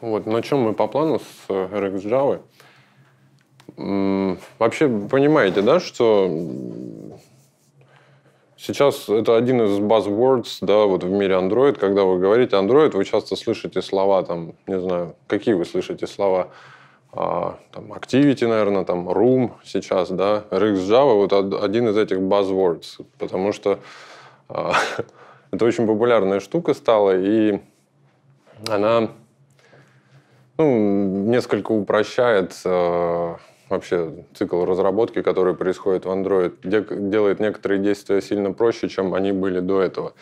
Вот. На чем мы по плану с э, RX Java? Вообще, понимаете, да, что сейчас это один из buzzwords, да, вот в мире Android. Когда вы говорите Android, вы часто слышите слова, там, не знаю, какие вы слышите слова, а, там, Activity, наверное, там, Room сейчас, да, RX Java, вот один из этих buzzwords, потому что а, это очень популярная штука стала, и она ну, несколько упрощает э, вообще цикл разработки, который происходит в Android, де- делает некоторые действия сильно проще, чем они были до этого.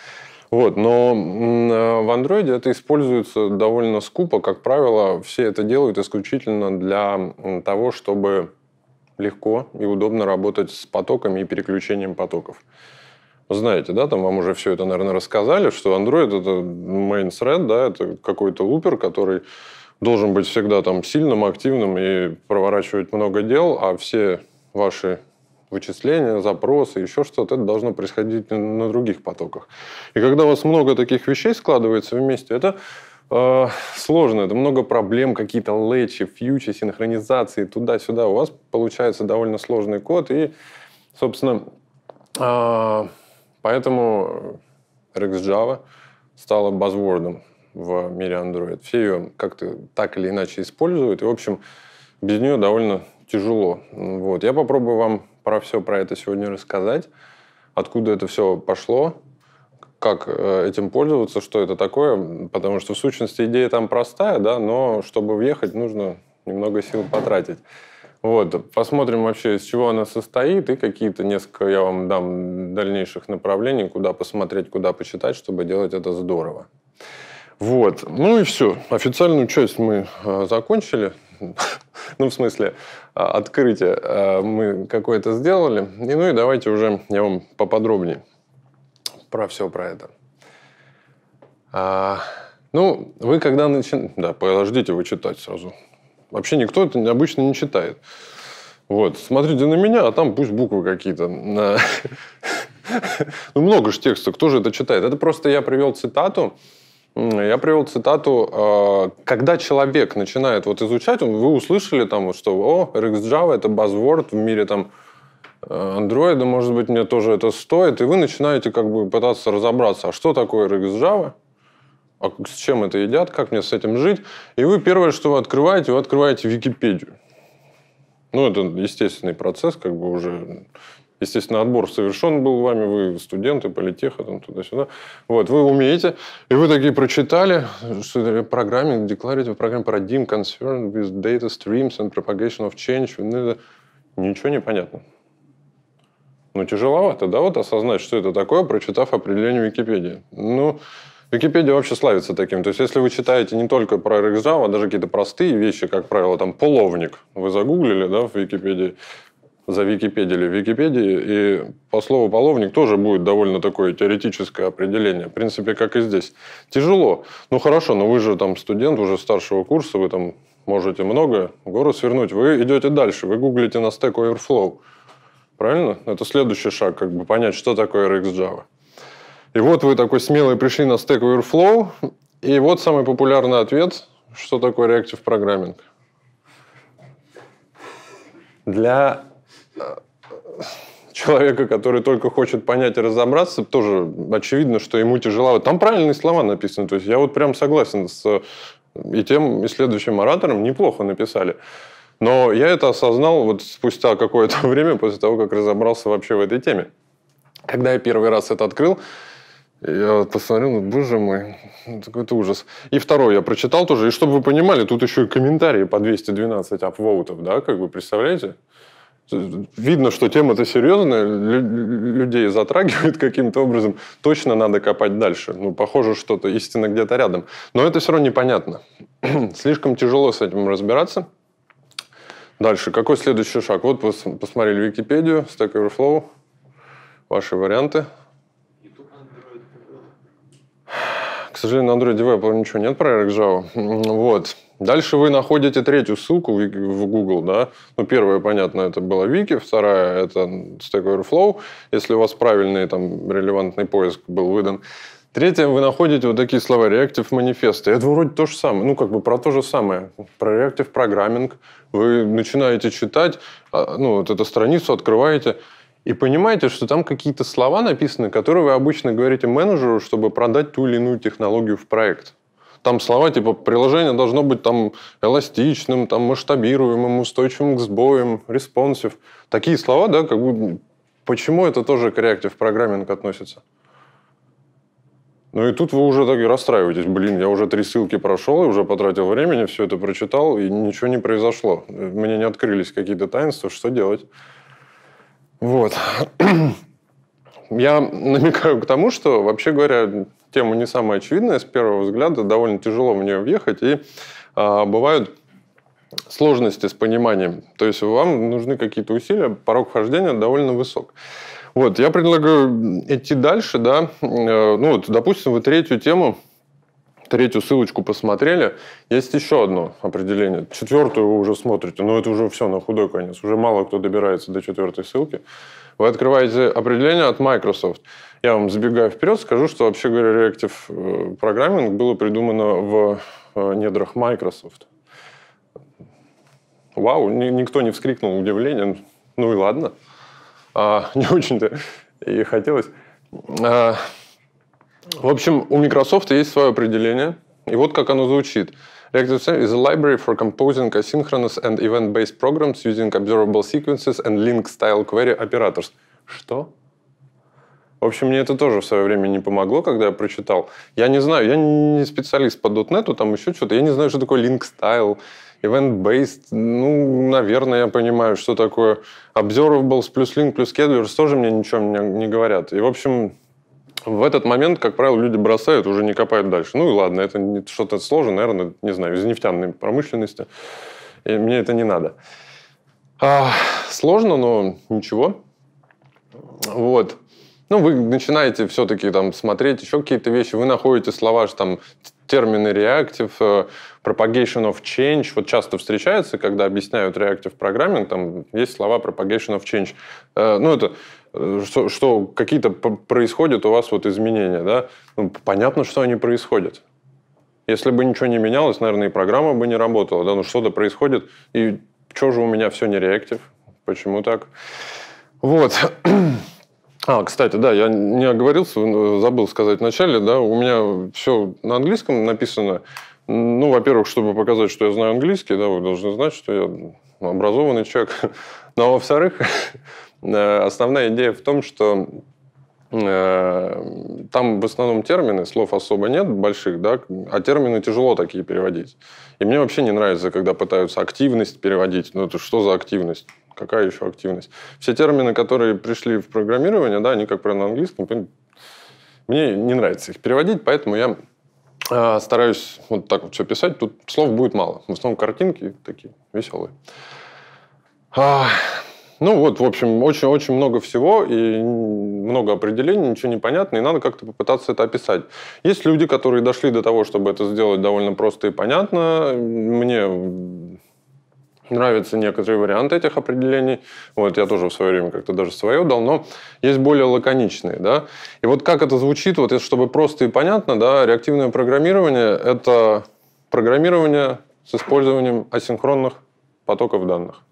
Вот, но э, в Android это используется довольно скупо. Как правило, все это делают исключительно для того, чтобы легко и удобно работать с потоками и переключением потоков. Знаете, да, там вам уже все это, наверное, рассказали, что Android это main thread, да, это какой-то лупер, который должен быть всегда там сильным, активным и проворачивать много дел, а все ваши вычисления, запросы, еще что-то, это должно происходить на других потоках. И когда у вас много таких вещей складывается вместе, это э, сложно, это много проблем, какие-то лечи, фьючи, синхронизации, туда-сюда. У вас получается довольно сложный код, и, собственно, э, поэтому RxJava стала базвордом в мире Android. Все ее как-то так или иначе используют. И, в общем, без нее довольно тяжело. Вот. Я попробую вам про все про это сегодня рассказать, откуда это все пошло, как э, этим пользоваться, что это такое, потому что в сущности идея там простая, да, но чтобы въехать, нужно немного сил потратить. Вот, посмотрим вообще, из чего она состоит, и какие-то несколько я вам дам дальнейших направлений, куда посмотреть, куда почитать, чтобы делать это здорово. Вот. Ну и все. Официальную часть мы а, закончили. Ну, в смысле, а, открытие а, мы какое-то сделали. И, ну и давайте уже я вам поподробнее про все про это. А, ну, вы когда начинаете... Да, подождите вы читать сразу. Вообще никто это обычно не читает. Вот, смотрите на меня, а там пусть буквы какие-то. Ну, много же текста, кто же это читает? Это просто я привел цитату, я привел цитату, а, когда человек начинает вот изучать, вы услышали там, что о, RxJava это buzzword в мире там э, Android, может быть, мне тоже это стоит, и вы начинаете как бы пытаться разобраться, а что такое RxJava, а с чем это едят, как мне с этим жить, и вы первое, что вы открываете, вы открываете Википедию. Ну, это естественный процесс, как бы уже Естественно, отбор совершен был вами, вы студенты, политеха, там туда-сюда. Вот, вы умеете. И вы такие прочитали, что программе, declarative программе Paradigm Concern with Data Streams and Propagation of Change. Ну, ничего не понятно. Ну, тяжеловато, да, вот осознать, что это такое, прочитав определение Википедии. Ну, Википедия вообще славится таким. То есть, если вы читаете не только про RxJava, а даже какие-то простые вещи, как правило, там половник, вы загуглили, да, в Википедии, за Википедию в Википедии, и по слову «половник» тоже будет довольно такое теоретическое определение. В принципе, как и здесь. Тяжело. Ну, хорошо, но вы же там студент уже старшего курса, вы там можете многое гору свернуть. Вы идете дальше, вы гуглите на Stack Overflow. Правильно? Это следующий шаг, как бы понять, что такое RxJava. И вот вы такой смелый пришли на Stack Overflow, и вот самый популярный ответ, что такое Reactive Programming. Для человека, который только хочет понять и разобраться, тоже очевидно, что ему тяжеловато. Там правильные слова написаны. То есть я вот прям согласен с э, и тем, и следующим оратором неплохо написали. Но я это осознал вот спустя какое-то время после того, как разобрался вообще в этой теме. Когда я первый раз это открыл, я посмотрел, ну, боже мой, какой-то ну, ужас. И второй я прочитал тоже, и чтобы вы понимали, тут еще и комментарии по 212 апвоутов, да, как вы представляете? Видно, что тема-то серьезная, людей затрагивает каким-то образом. Точно надо копать дальше. Ну, похоже, что-то истина где-то рядом. Но это все равно непонятно. Слишком тяжело с этим разбираться. Дальше. Какой следующий шаг? Вот вы посмотрели Википедию, Stack Overflow, ваши варианты. К сожалению, на Android Developer ничего нет про Java. Вот. Дальше вы находите третью ссылку в Google, да. Ну, первая, понятно, это была Вики, вторая – это Stack Overflow, если у вас правильный там релевантный поиск был выдан. Третье, вы находите вот такие слова Reactive манифесты. Это вроде то же самое, ну, как бы про то же самое. Про Reactive программинг. Вы начинаете читать, а, ну, вот эту страницу открываете, и понимаете, что там какие-то слова написаны, которые вы обычно говорите менеджеру, чтобы продать ту или иную технологию в проект там слова типа приложение должно быть там эластичным, там масштабируемым, устойчивым к сбоям, респонсив. Такие слова, да, как бы почему это тоже к Reactive Programming относится? Ну и тут вы уже так и расстраиваетесь. Блин, я уже три ссылки прошел, и уже потратил времени, все это прочитал, и ничего не произошло. Мне не открылись какие-то таинства, что делать? Вот. Я намекаю к тому, что, вообще говоря, тема не самая очевидная с первого взгляда, довольно тяжело в нее въехать, и э, бывают сложности с пониманием. То есть вам нужны какие-то усилия, порог вхождения довольно высок. Вот, я предлагаю идти дальше, да. Э, ну вот, допустим, вы третью тему, третью ссылочку посмотрели. Есть еще одно определение. Четвертую вы уже смотрите, но это уже все на худой конец. Уже мало кто добирается до четвертой ссылки. Вы открываете определение от Microsoft. Я вам забегаю вперед, скажу, что, вообще говоря, реактив э, программинг было придумано в э, недрах Microsoft. Вау, никто не вскрикнул удивлением. Ну и ладно. А, не очень-то и хотелось. А, в общем, у Microsoft есть свое определение. И вот как оно звучит. Reactive System is a library for composing asynchronous and event-based programs using observable sequences and link-style query operators. Что? В общем, мне это тоже в свое время не помогло, когда я прочитал. Я не знаю, я не специалист по .NET, там еще что-то. Я не знаю, что такое link style, event-based. Ну, наверное, я понимаю, что такое observables плюс link плюс schedulers. Тоже мне ничем не говорят. И, в общем, в этот момент, как правило, люди бросают, уже не копают дальше. Ну и ладно, это что-то сложное, наверное, не знаю, из нефтяной промышленности. И мне это не надо. А, сложно, но ничего. Вот. Ну, вы начинаете все-таки там смотреть еще какие-то вещи, вы находите слова, что там термины reactive, propagation of change, вот часто встречаются, когда объясняют reactive programming, там есть слова propagation of change. Ну, это э, что, что какие-то происходят у вас вот изменения, да? Ну, понятно, что они происходят. Если бы ничего не менялось, наверное, и программа бы не работала, да? Ну, что-то происходит, и что же у меня все не реактив? Почему так? Вот. А, кстати, да, я не оговорился, ну, забыл сказать вначале, да, у меня все на английском написано. Ну, во-первых, чтобы показать, что я знаю английский, да, вы должны знать, что я образованный человек. Но, во-вторых, э, основная идея в том, что э, там в основном термины, слов особо нет больших, да, а термины тяжело такие переводить. И мне вообще не нравится, когда пытаются активность переводить. Ну, это что за активность? какая еще активность. Все термины, которые пришли в программирование, да, они, как правило, на английском. Мне не нравится их переводить, поэтому я а, стараюсь вот так вот все писать. Тут слов будет мало. В основном картинки такие веселые. А, ну вот, в общем, очень-очень много всего и много определений, ничего не понятно, и надо как-то попытаться это описать. Есть люди, которые дошли до того, чтобы это сделать довольно просто и понятно. Мне Нравятся некоторые варианты этих определений. Вот я тоже в свое время как-то даже свое дал, но есть более лаконичные. Да? И вот как это звучит, вот чтобы просто и понятно, да, реактивное программирование – это программирование с использованием асинхронных потоков данных.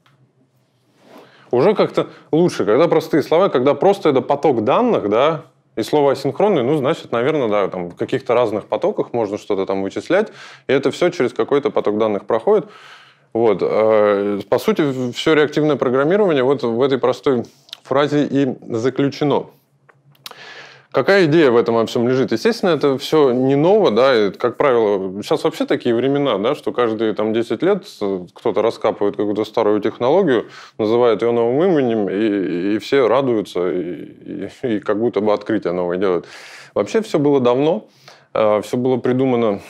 Уже как-то лучше, когда простые слова, когда просто это поток данных, да, и слово асинхронный, ну, значит, наверное, да, там в каких-то разных потоках можно что-то там вычислять, и это все через какой-то поток данных проходит. Вот. Э, по сути, все реактивное программирование вот в этой простой фразе и заключено. Какая идея в этом во всем лежит? Естественно, это все не ново, да, и, как правило, сейчас вообще такие времена, да, что каждые там 10 лет э, кто-то раскапывает какую-то старую технологию, называет ее новым именем, и, и все радуются, и, и, и как будто бы открытие новое делают. Вообще все было давно, э, все было придумано,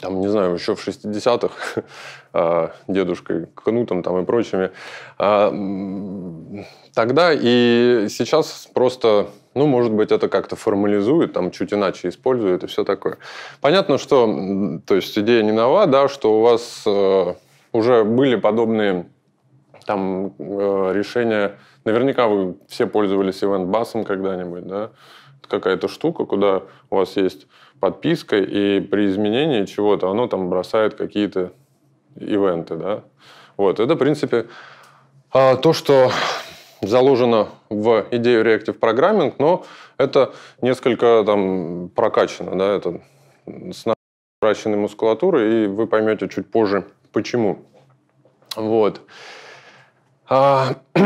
там, не знаю, еще в 60-х, А, дедушкой Кнутом там и прочими. А, тогда и сейчас просто, ну, может быть, это как-то формализует, там чуть иначе использует и все такое. Понятно, что, то есть идея не нова, да, что у вас э, уже были подобные там э, решения, наверняка вы все пользовались Event Busом когда-нибудь, да, какая-то штука, куда у вас есть подписка, и при изменении чего-то оно там бросает какие-то ивенты, да. Вот, это, в принципе, а, то, что заложено в идею Reactive Programming, но это несколько там прокачано, да, это с наращенной мускулатурой, и вы поймете чуть позже, почему. Вот. А,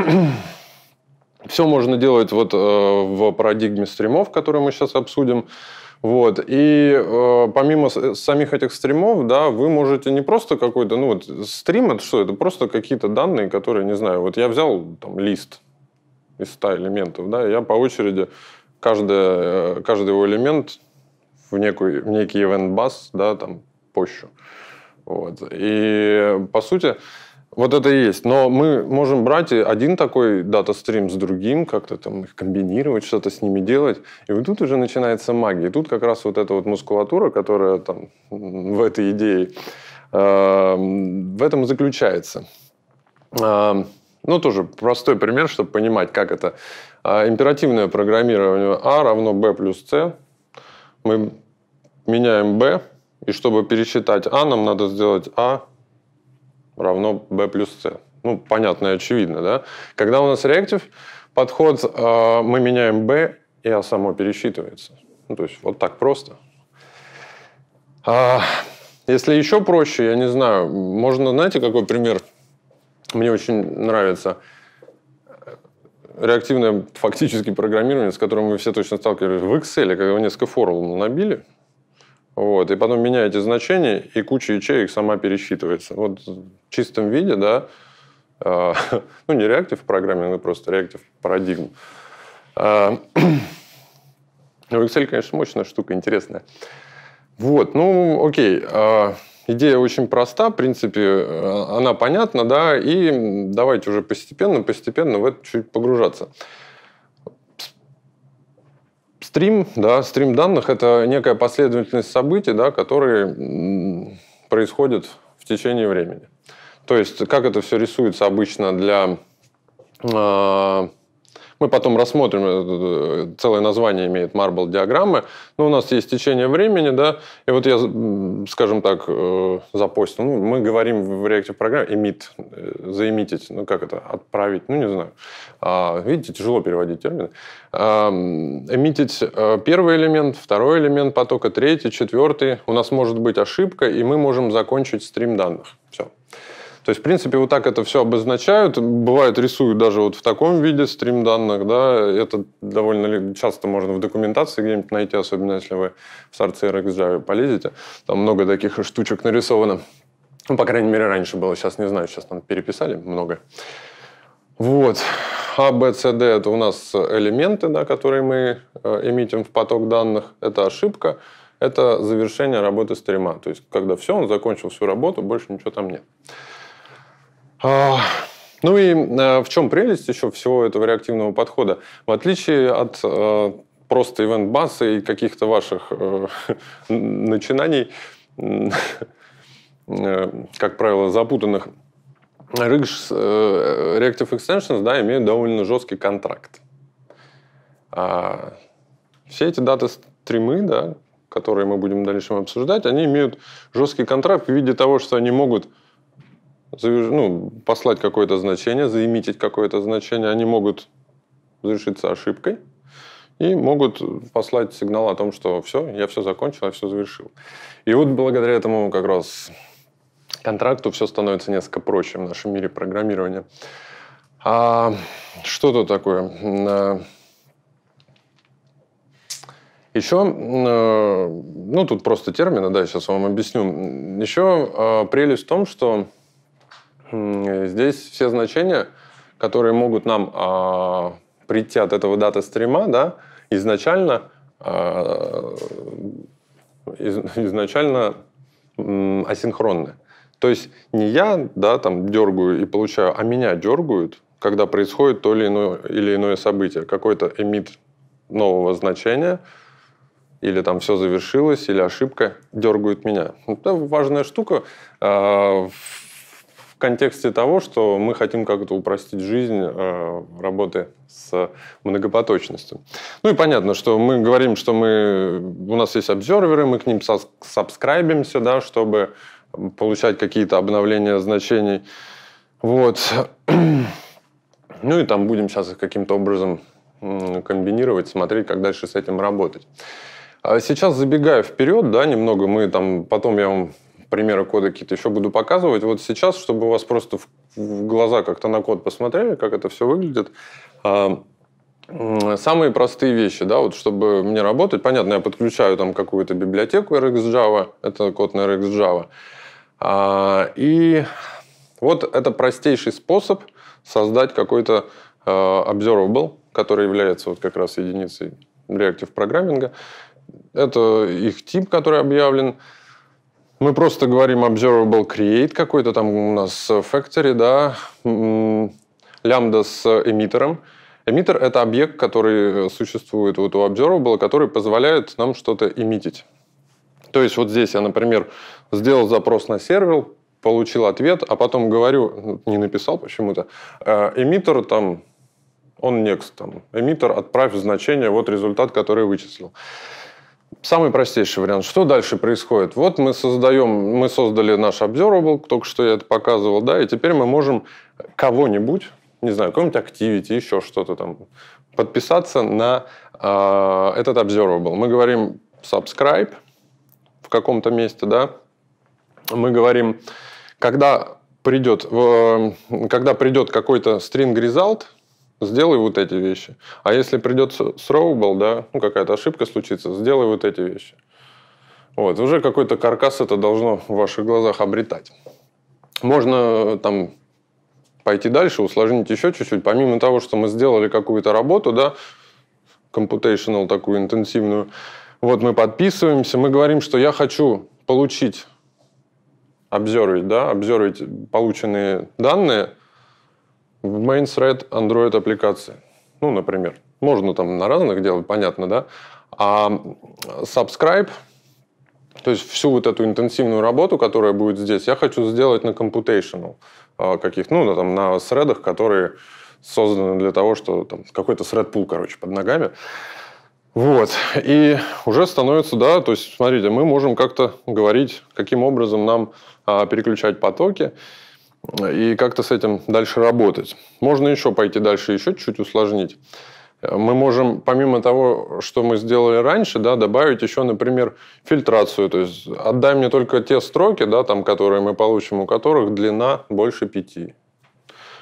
все можно делать вот э, в парадигме стримов, которые мы сейчас обсудим. Вот. И э, помимо э, самих этих стримов, да, вы можете не просто какой-то, ну вот стрим это что? Это просто какие-то данные, которые, не знаю, вот я взял там лист из 100 элементов, да, и я по очереди каждый, э, каждый его элемент в, некую, в некий event bus, да, там, пощу. Вот. И, по сути, вот это и есть. Но мы можем брать один такой дата-стрим с другим, как-то там их комбинировать, что-то с ними делать. И вот тут уже начинается магия. И тут как раз вот эта вот мускулатура, которая там в этой идее, эм, в этом и заключается. Эм, ну, тоже простой пример, чтобы понимать, как это. А, императивное программирование А равно Б плюс С. Мы меняем Б, и чтобы пересчитать А, нам надо сделать А равно b плюс c. Ну, понятно и очевидно, да? Когда у нас реактив подход, э, мы меняем b, и а само пересчитывается. Ну, то есть вот так просто. А, если еще проще, я не знаю, можно, знаете, какой пример мне очень нравится? Э, реактивное фактически программирование, с которым вы все точно сталкивались в Excel, когда вы несколько формул набили, вот, и потом меняете значение, и куча ячеек сама пересчитывается. Вот в чистом виде, да, э, ну не реактив в программе, но просто реактив парадигм. Э, ну, Excel, конечно, мощная штука, интересная. Вот, ну, окей. Э, идея очень проста, в принципе, она понятна, да, и давайте уже постепенно, постепенно в это чуть погружаться. Стрим, да, стрим данных – это некая последовательность событий, да, которые происходят в течение времени. То есть, как это все рисуется обычно для э, мы потом рассмотрим, э, э, целое название имеет Marble диаграммы, но ну, у нас есть течение времени, да, и вот я, скажем так, э, запостил, ну, мы говорим в реактив программе эмит, заэмитить, ну как это, отправить, ну не знаю. А, видите, тяжело переводить термины. А, эмитить первый элемент, второй элемент потока, третий, четвертый. У нас может быть ошибка, и мы можем закончить стрим данных. Все. То есть, в принципе, вот так это все обозначают. Бывает, рисуют даже вот в таком виде стрим данных, да, это довольно часто можно в документации где-нибудь найти, особенно если вы в Sarc CRX Java полезете. Там много таких штучек нарисовано. Ну, по крайней мере, раньше было, сейчас не знаю, сейчас там переписали много. Вот. А, Б, С, Д – это у нас элементы, да, которые мы э, эмитим в поток данных. Это ошибка, это завершение работы стрима. То есть, когда все, он закончил всю работу, больше ничего там нет. А, ну и а, в чем прелесть еще всего этого реактивного подхода? В отличие от а, просто ивент-баса и каких-то ваших э, начинаний, э, как правило, запутанных, Rich э, Reactive Extensions да, имеют довольно жесткий контракт. А все эти дата-стримы, да, которые мы будем в дальнейшем обсуждать, они имеют жесткий контракт в виде того, что они могут ну, послать какое-то значение, заимитить какое-то значение, они могут завершиться ошибкой и могут послать сигнал о том, что все, я все закончил, я все завершил. И вот благодаря этому как раз контракту все становится несколько проще в нашем мире программирования. А что то такое? Э, Еще, э, ну тут просто термины, да, сейчас вам объясню. Еще э, прелесть в том, что Э, здесь все значения, которые могут нам э, прийти от этого дата стрима, да, изначально, э, из, изначально э, асинхронны. То есть не я да, там, дергаю и получаю, а меня дергают, когда происходит то или иное, или иное событие. Какой-то эмит нового значения, или там все завершилось, или ошибка, дергают меня. Ну, это важная штука. Э, контексте того, что мы хотим как-то упростить жизнь э, работы с многопоточностью. Ну и понятно, что мы говорим, что мы, у нас есть обзерверы, мы к ним сабскрайбимся, да, чтобы получать какие-то обновления значений. Вот. Ну и там будем сейчас каким-то образом комбинировать, смотреть, как дальше с этим работать. А сейчас забегая вперед, да, немного мы там, потом я вам примеры кода какие-то еще буду показывать. Вот сейчас, чтобы у вас просто в глаза как-то на код посмотрели, как это все выглядит, самые простые вещи, да, вот чтобы мне работать, понятно, я подключаю там какую-то библиотеку RxJava, это код на RxJava, а, и вот это простейший способ создать какой-то observable, а, который является вот как раз единицей реактив программинга. Это их тип, который объявлен. Мы просто говорим observable create, какой-то там у нас э, factory, да, лямбда с э, эмиттером. Эмиттер – это объект, который э, существует вот у observable, который позволяет нам что-то эмитить. То есть вот здесь я, например, сделал запрос на сервер, получил ответ, а потом говорю, ну, не написал почему-то, эмиттер там, он next, там, эмиттер отправь значение, вот результат, который вычислил. Самый простейший вариант. Что дальше происходит? Вот мы создаем, мы создали наш observable, только что я это показывал, да, и теперь мы можем кого-нибудь, не знаю, какой-нибудь activity, еще что-то там, подписаться на э, этот observable. Мы говорим subscribe в каком-то месте, да, мы говорим, когда придет, э, когда придет какой-то string result, сделай вот эти вещи. А если придется сроубл, да, ну какая-то ошибка случится, сделай вот эти вещи. Вот, уже какой-то каркас это должно в ваших глазах обретать. Можно э, там пойти дальше, усложнить еще чуть-чуть. Помимо того, что мы сделали какую-то работу, да, computational такую интенсивную, вот мы подписываемся, мы говорим, что я хочу получить, обзорить, да, обзорить полученные данные – в main thread Android аппликации. Ну, например, можно там на разных делать, понятно, да. А subscribe, то есть всю вот эту интенсивную работу, которая будет здесь, я хочу сделать на computational а, каких, ну, там, на средах, которые созданы для того, что там какой-то сред пул, короче, под ногами. Вот. И уже становится, да, то есть, смотрите, мы можем как-то говорить, каким образом нам а, переключать потоки и как-то с этим дальше работать. Можно еще пойти дальше, еще чуть-чуть усложнить. Мы можем, помимо того, что мы сделали раньше, да, добавить еще, например, фильтрацию. То есть отдай мне только те строки, да, там, которые мы получим, у которых длина больше пяти.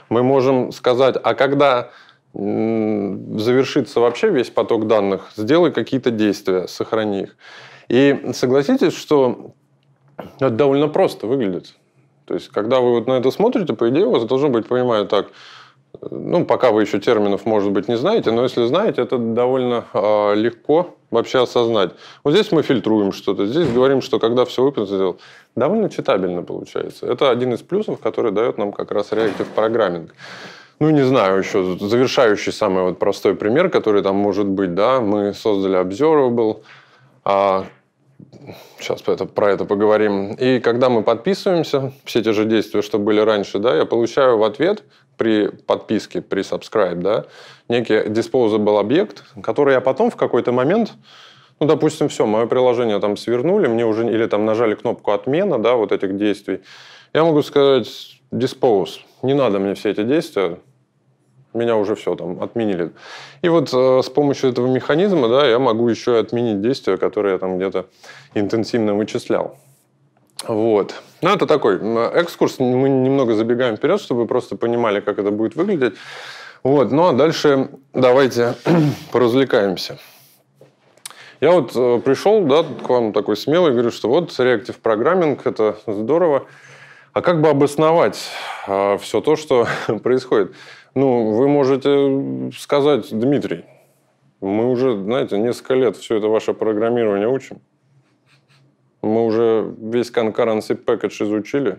Мы можем сказать, а когда завершится вообще весь поток данных, сделай какие-то действия, сохрани их. И согласитесь, что это довольно просто выглядит. То есть, когда вы вот на это смотрите, по идее, у вас должно быть понимаю, так, э, ну, пока вы еще терминов, может быть, не знаете, но если знаете, это довольно э, легко вообще осознать. Вот здесь мы фильтруем что-то, здесь говорим, что когда все выписано, сделал. довольно читабельно получается. Это один из плюсов, который дает нам как раз реактив программинг. Ну, не знаю, еще завершающий самый вот простой пример, который там может быть, да, мы создали Observable, а сейчас это, про это поговорим. И когда мы подписываемся, все те же действия, что были раньше, да, я получаю в ответ при подписке, при subscribe, да, некий disposable объект, который я потом в какой-то момент, ну, допустим, все, мое приложение там свернули, мне уже, или там нажали кнопку отмена, да, вот этих действий, я могу сказать dispose, не надо мне все эти действия, меня уже все там отменили. И вот э, с помощью этого механизма, да, я могу еще и отменить действия, которые я там где-то интенсивно вычислял. Вот. Ну, это такой экскурс. Мы немного забегаем вперед, чтобы вы просто понимали, как это будет выглядеть. Вот. Ну, а дальше давайте поразвлекаемся. Я вот э, пришел, да, к вам такой смелый, говорю, что вот реактив программинг, это здорово. А как бы обосновать э, все то, что происходит? Ну, вы можете э, сказать, Дмитрий, мы уже, знаете, несколько лет все это ваше программирование учим. Мы уже весь concurrency package изучили.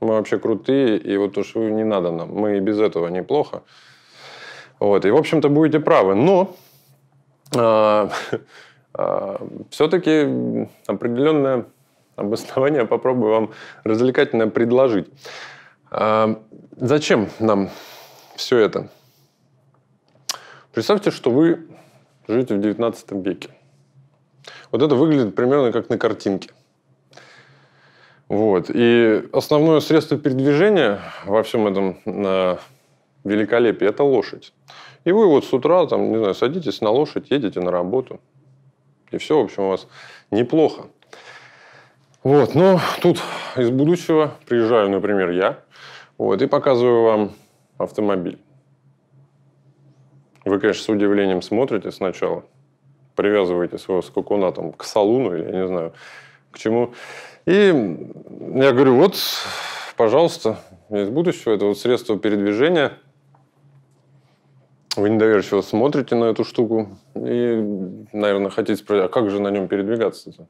Мы вообще крутые, и вот то, что не надо нам. Мы и без этого неплохо. Вот, и, в общем-то, будете правы. Но э, а, э, а, все-таки определенное обоснование попробую вам развлекательно предложить. А зачем нам все это? Представьте, что вы живете в 19 веке. Вот это выглядит примерно как на картинке. Вот. И основное средство передвижения во всем этом великолепии – это лошадь. И вы вот с утра, там, не знаю, садитесь на лошадь, едете на работу. И все, в общем, у вас неплохо. Вот, но тут из будущего приезжаю, например, я – вот, и показываю вам автомобиль. Вы, конечно, с удивлением смотрите сначала, привязываете своего скакуна там, к салуну или, я не знаю, к чему. И я говорю, вот, пожалуйста, из будущего, это вот средство передвижения. Вы недоверчиво смотрите на эту штуку и, наверное, хотите спросить, а как же на нем передвигаться-то?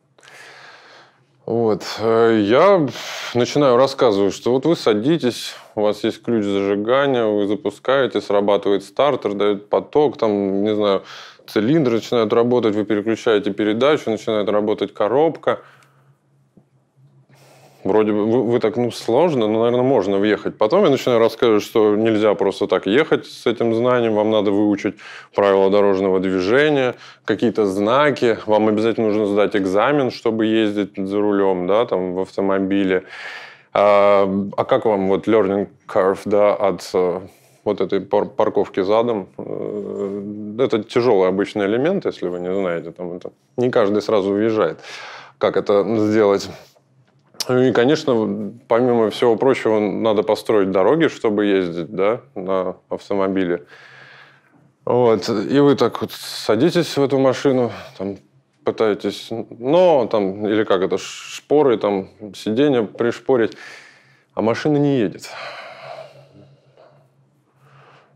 Вот. Э, я начинаю рассказывать, что вот вы садитесь, у вас есть ключ зажигания, вы запускаете, срабатывает стартер, дает поток, там, не знаю, цилиндры начинают работать, вы переключаете передачу, начинает работать коробка – Вроде бы вы, вы так, ну, сложно, но, наверное, можно въехать. Потом я начинаю рассказывать, что нельзя просто так ехать с этим знанием, вам надо выучить правила дорожного движения, какие-то знаки, вам обязательно нужно сдать экзамен, чтобы ездить за рулем, да, там, в автомобиле. А, а как вам вот learning curve, да, от э, вот этой парковки задом. Э, это тяжелый обычный элемент, если вы не знаете. Там это. Не каждый сразу уезжает. Как это сделать? Ну и, конечно, помимо всего прочего, надо построить дороги, чтобы ездить да, на автомобиле. Вот. И вы так вот садитесь в эту машину, там, пытаетесь, но там, или как это, шпоры, там, сиденья пришпорить, а машина не едет.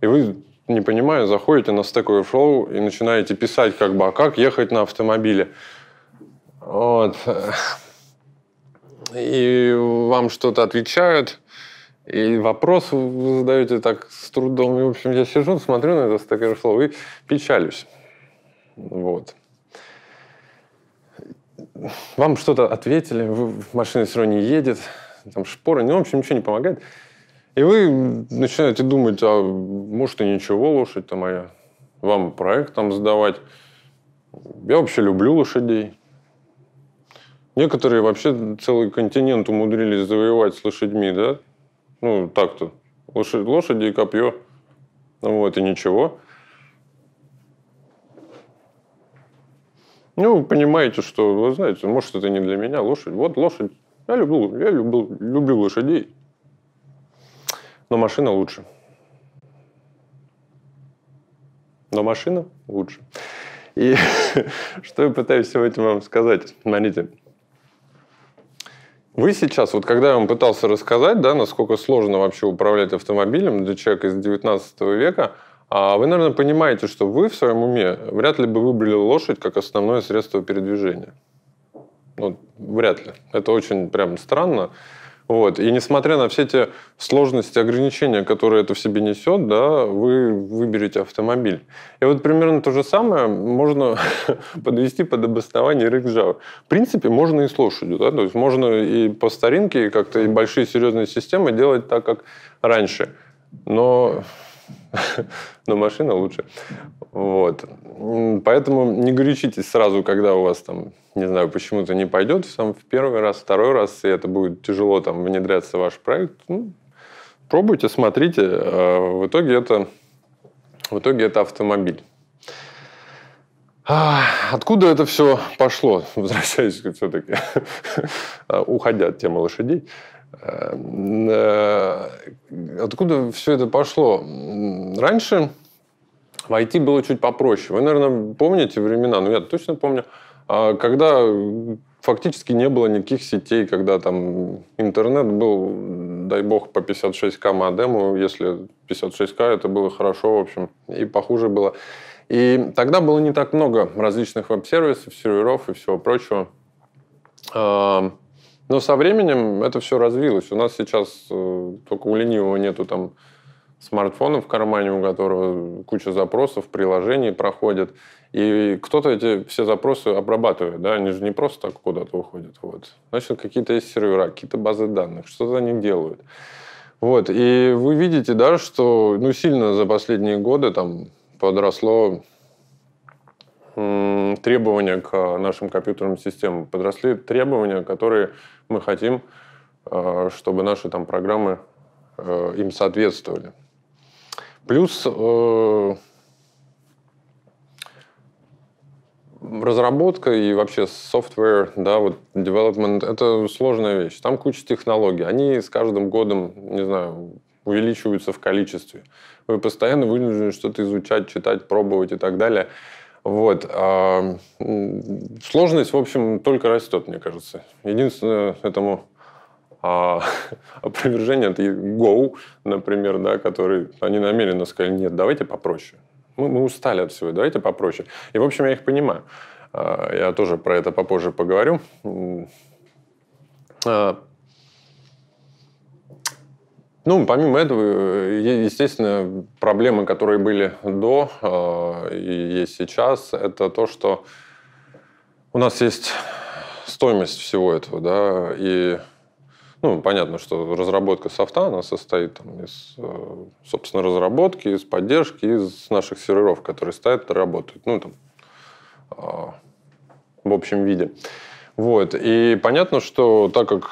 И вы, не понимая, заходите на Stack Overflow и начинаете писать, как бы, а как ехать на автомобиле. Вот и вам что-то отвечают, и вопрос вы задаете так с трудом. И, в общем, я сижу, смотрю на это Stack Overflow и печалюсь. Вот. Вам что-то ответили, вы, машина все равно не едет, там шпоры, ну, в общем, ничего не помогает. И вы начинаете думать, а может и ничего, лошадь-то моя. Вам проект там сдавать. Я вообще люблю лошадей. Некоторые вообще целый континент умудрились завоевать с лошадьми, да? Ну, так-то. Лошадь, лошади и копье. Ну, вот, и ничего. Ну, вы понимаете, что, вы знаете, может, это не для меня лошадь. Вот лошадь. Я люблю, я люблю, люблю лошадей. Но машина лучше. Но машина лучше. И что я пытаюсь сегодня вам сказать? Смотрите, вы сейчас, вот когда я вам пытался рассказать, да, насколько сложно вообще управлять автомобилем для человека из 19 века, а вы, наверное, понимаете, что вы в своем уме вряд ли бы выбрали лошадь как основное средство передвижения. Ну, вряд ли. Это очень прям странно. Вот. И несмотря на все эти сложности, ограничения, которые это в себе несет, да, вы выберете автомобиль. И вот примерно то же самое можно подвести под обоснование рынка. В принципе, можно и с лошадью. Да? То есть можно и по старинке, и как-то и большие серьезные системы делать так, как раньше. Но но машина лучше. Вот. Поэтому не горячитесь сразу, когда у вас там, не знаю, почему-то не пойдет сам в первый раз, второй раз, и это будет тяжело там внедряться в ваш проект. Ну, пробуйте, смотрите. А в итоге это, в итоге это автомобиль. Откуда это все пошло? Возвращаясь все-таки, а, уходя от темы лошадей. Эм, э, откуда все это пошло? Раньше в IT было чуть попроще. Вы, наверное, помните времена, ну я точно помню, а, когда фактически не было никаких сетей, когда там интернет был, дай бог, по 56к модему, если 56к это было хорошо, в общем, и похуже было. И тогда было не так много различных веб-сервисов, серверов и всего прочего. Эм, но со временем это все развилось. У нас сейчас э, только у ленивого нету там смартфона в кармане, у которого куча запросов, приложений проходит. И кто-то эти все запросы обрабатывает, да, они же не просто так куда-то уходят. Вот. Значит, какие-то есть сервера, какие-то базы данных, что за них делают. Вот, и вы видите, да, что ну, сильно за последние годы там подросло требования к нашим компьютерным системам, подросли требования, которые мы хотим, э, чтобы наши там программы э, им соответствовали. Плюс э, разработка и вообще software, да, вот development, это сложная вещь. Там куча технологий. Они с каждым годом, не знаю, увеличиваются в количестве. Вы постоянно вынуждены что-то изучать, читать, пробовать и так далее. Вот. А сложность, в общем, только растет, мне кажется. Единственное этому а, опровержение это Go, например, да, который они намеренно сказали, нет, давайте попроще. Мы, мы устали от всего, давайте попроще. И, в общем, я их понимаю. А, я тоже про это попозже поговорю. А, ну, помимо этого, э, естественно, проблемы, которые были до э, и есть сейчас, это то, что у нас есть стоимость всего этого, да, и ну, понятно, что разработка софта, она состоит там, из, э, собственно, разработки, из поддержки, из наших серверов, которые стоят и работают, ну, там, в общем виде. Вот, и понятно, что так как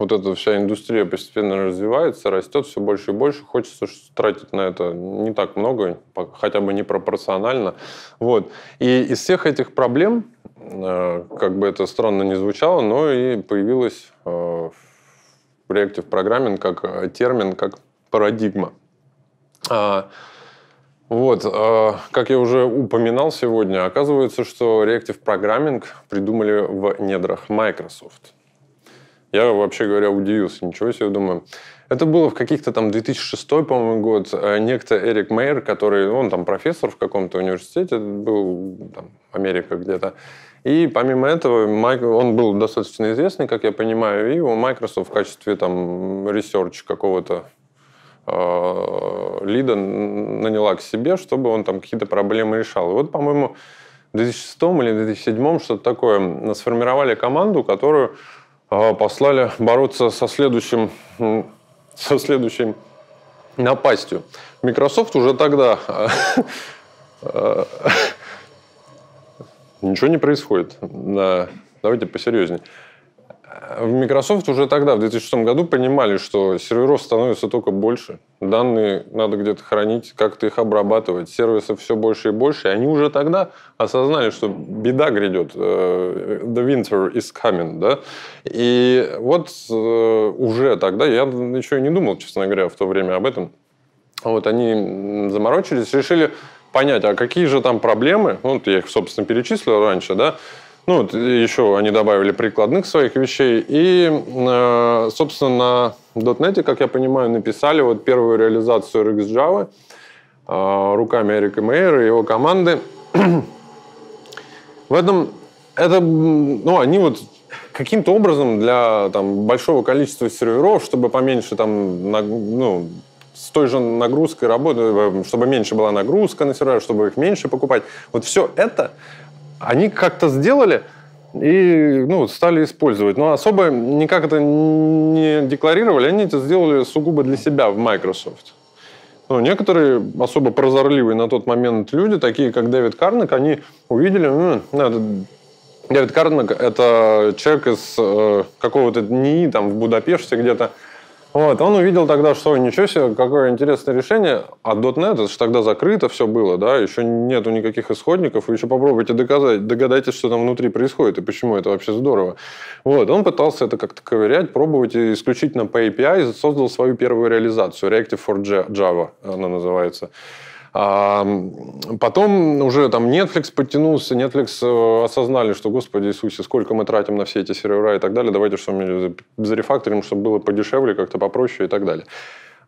вот эта вся индустрия постепенно развивается, растет все больше и больше. Хочется тратить на это не так много, хотя бы не пропорционально. Вот. И из всех этих проблем, э, как бы это странно не звучало, но и появилась э, в проекте в программинг как э, термин, как парадигма. А, вот, как я уже упоминал сегодня, оказывается, что Reactive Programming придумали в недрах Microsoft. Я, вообще говоря, удивился. Ничего себе, думаю. Это было в каких-то там 2006, по-моему, год. Э, некто Эрик Мейер, который, он там профессор в каком-то университете, был там Америка где-то. И помимо этого, он был достаточно известный, как я понимаю, и у Microsoft в качестве там ресерч какого-то э, лида наняла к себе, чтобы он там какие-то проблемы решал. И вот, по-моему, в 2006 или 2007 что-то такое сформировали команду, которую а, послали бороться со следующим, со следующим напастью. Microsoft уже тогда э, э, ничего не происходит. Давайте посерьезнее. Э, в Microsoft уже тогда, в 2006 году, понимали, что серверов становится только больше. Данные надо где-то хранить, как-то их обрабатывать. Сервисов все больше и больше. И они уже тогда осознали, что беда грядет. Э, the winter is coming. Да? И вот э, уже тогда, я ничего не думал, честно говоря, в то время об этом. Вот они заморочились, решили понять, а какие же там проблемы, вот я их, собственно, перечислил раньше, да, ну, еще они добавили прикладных своих вещей. И, э, собственно, на .NET, как я понимаю, написали вот первую реализацию RX Java э, руками Эрика Мейера и его команды. В этом это, ну, они вот каким-то образом для там, большого количества серверов, чтобы поменьше там, на, ну, с той же нагрузкой работы, э, чтобы меньше была нагрузка на сервера, чтобы их меньше покупать. Вот все это они как-то сделали и ну, стали использовать. Но особо никак это не декларировали, они это сделали сугубо для себя в Microsoft. Ну, некоторые особо прозорливые на тот момент люди, такие как Дэвид Карнак, они увидели, ну, это... Дэвид Карнак – это человек из э, какого-то дни там в Будапеште где-то, вот, он увидел тогда, что ничего себе, какое интересное решение. А .NET, это же тогда закрыто все было, да, еще нету никаких исходников, вы еще попробуйте доказать, догадайтесь, что там внутри происходит и почему это вообще здорово. Вот, он пытался это как-то ковырять, пробовать исключительно по API создал свою первую реализацию, Reactive for Java она называется. А потом уже там Netflix подтянулся, Netflix э, осознали, что, господи Иисусе, сколько мы тратим на все эти сервера и так далее, давайте что-нибудь зарефакторим, чтобы было подешевле, как-то попроще и так далее.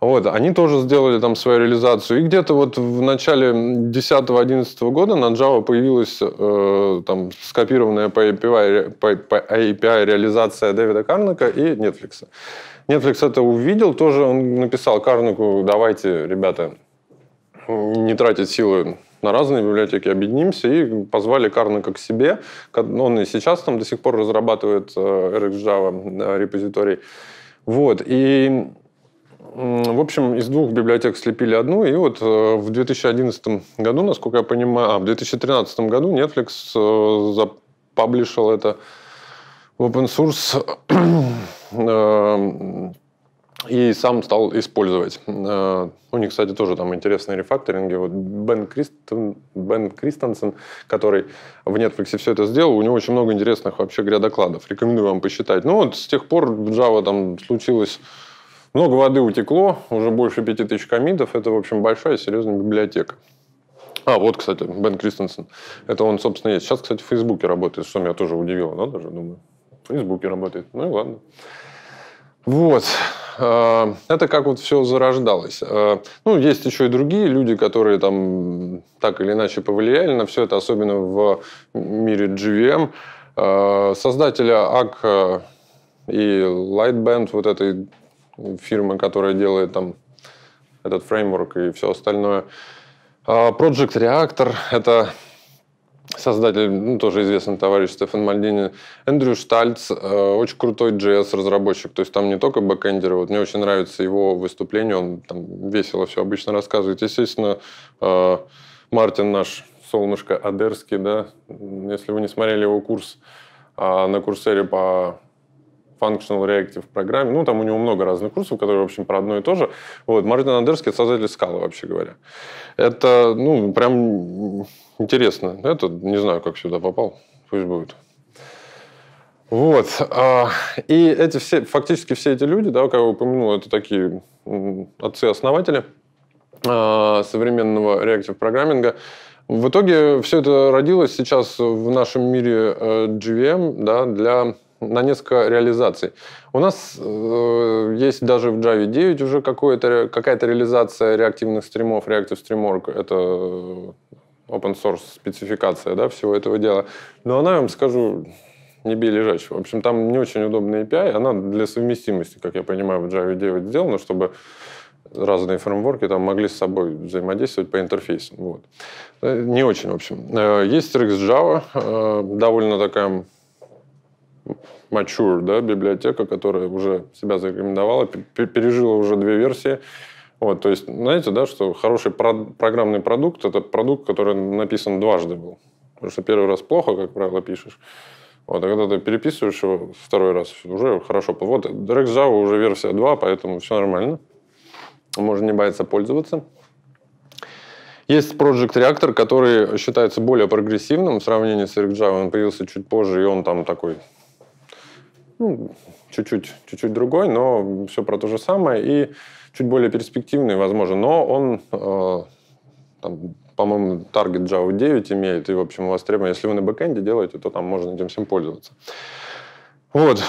Вот, они тоже сделали там свою реализацию. И где-то вот в начале 10-11 года на Java появилась э, там скопированная по API, по, по API реализация Дэвида Карнака и Netflix. Netflix это увидел тоже, он написал Карнаку, давайте, ребята, не тратить силы на разные библиотеки, объединимся и позвали Карнака как себе. Он и сейчас там до сих пор разрабатывает э, RxJava репозиторий. Вот, и в общем, из двух библиотек слепили одну, и вот э, в 2011 году, насколько я понимаю, а, в 2013 году Netflix э, запаблишил это в open source и сам стал использовать. Э, у них, кстати, тоже там интересные рефакторинги. Вот Бен, Кристен, Бен Кристенсен, который в Netflix все это сделал, у него очень много интересных, вообще говоря, докладов. Рекомендую вам посчитать. Ну вот с тех пор Java там случилось много воды утекло, уже больше 5000 комитов. Это, в общем, большая серьезная библиотека. А, вот, кстати, Бен Кристенсен. Это он, собственно, есть. Сейчас, кстати, в Фейсбуке работает, что меня тоже удивило, да, даже думаю. В Фейсбуке работает. Ну и ладно. Вот. Э, это как вот все зарождалось. Э, ну, есть еще и другие люди, которые там так или иначе повлияли на все это, особенно в мире GVM. Э, Создателя АК и Lightband, вот этой фирмы, которая делает там этот фреймворк и все остальное. Project Reactor — это создатель, ну, тоже известный товарищ Стефан Мальдини, Эндрю Штальц, э, очень крутой JS-разработчик, то есть там не только бэкэндеры, вот мне очень нравится его выступление, он там весело все обычно рассказывает. Естественно, э, Мартин наш, солнышко Адерский, да, если вы не смотрели его курс э, на курсере по Functional Reactive программе. Ну, там у него много разных курсов, которые, в общем, про одно и то же. Вот. Мартин Андерский – это создатель скалы, вообще говоря. Это, ну, прям интересно. Это, не знаю, как сюда попал. Пусть будет. Вот. А, и эти все, фактически все эти люди, да, как я упомянул, это такие отцы-основатели а, современного реактив программинга. В итоге все это родилось сейчас в нашем мире э, GVM да, для на несколько реализаций. У нас э, есть даже в Java 9 уже какая-то реализация реактивных стримов, Reactive Streamwork. Это open source спецификация да, всего этого дела. Но она, я вам скажу, не бей лежачего. В общем, там не очень удобный API. Она для совместимости, как я понимаю, в Java 9 сделана, чтобы разные фреймворки там могли с собой взаимодействовать по интерфейсам. Вот. Э, не очень, в общем. Э, есть RxJava, э, довольно такая mature, да, библиотека, которая уже себя зарекомендовала, пережила уже две версии. Вот, то есть, знаете, да, что хороший про- программный продукт – это продукт, который написан дважды был. Потому что первый раз плохо, как правило, пишешь. Вот, а когда ты переписываешь его второй раз, уже хорошо. Вот, Direct Java уже версия 2, поэтому все нормально. Можно не бояться пользоваться. Есть Project Reactor, который считается более прогрессивным в сравнении с Direct Java. Он появился чуть позже, и он там такой ну, чуть-чуть, чуть-чуть другой, но все про то же самое и чуть более перспективный, возможно. Но он, э, там, по-моему, Target Java 9 имеет и, в общем, востребован. Если вы на бэкэнде делаете, то там можно этим всем пользоваться. Вот.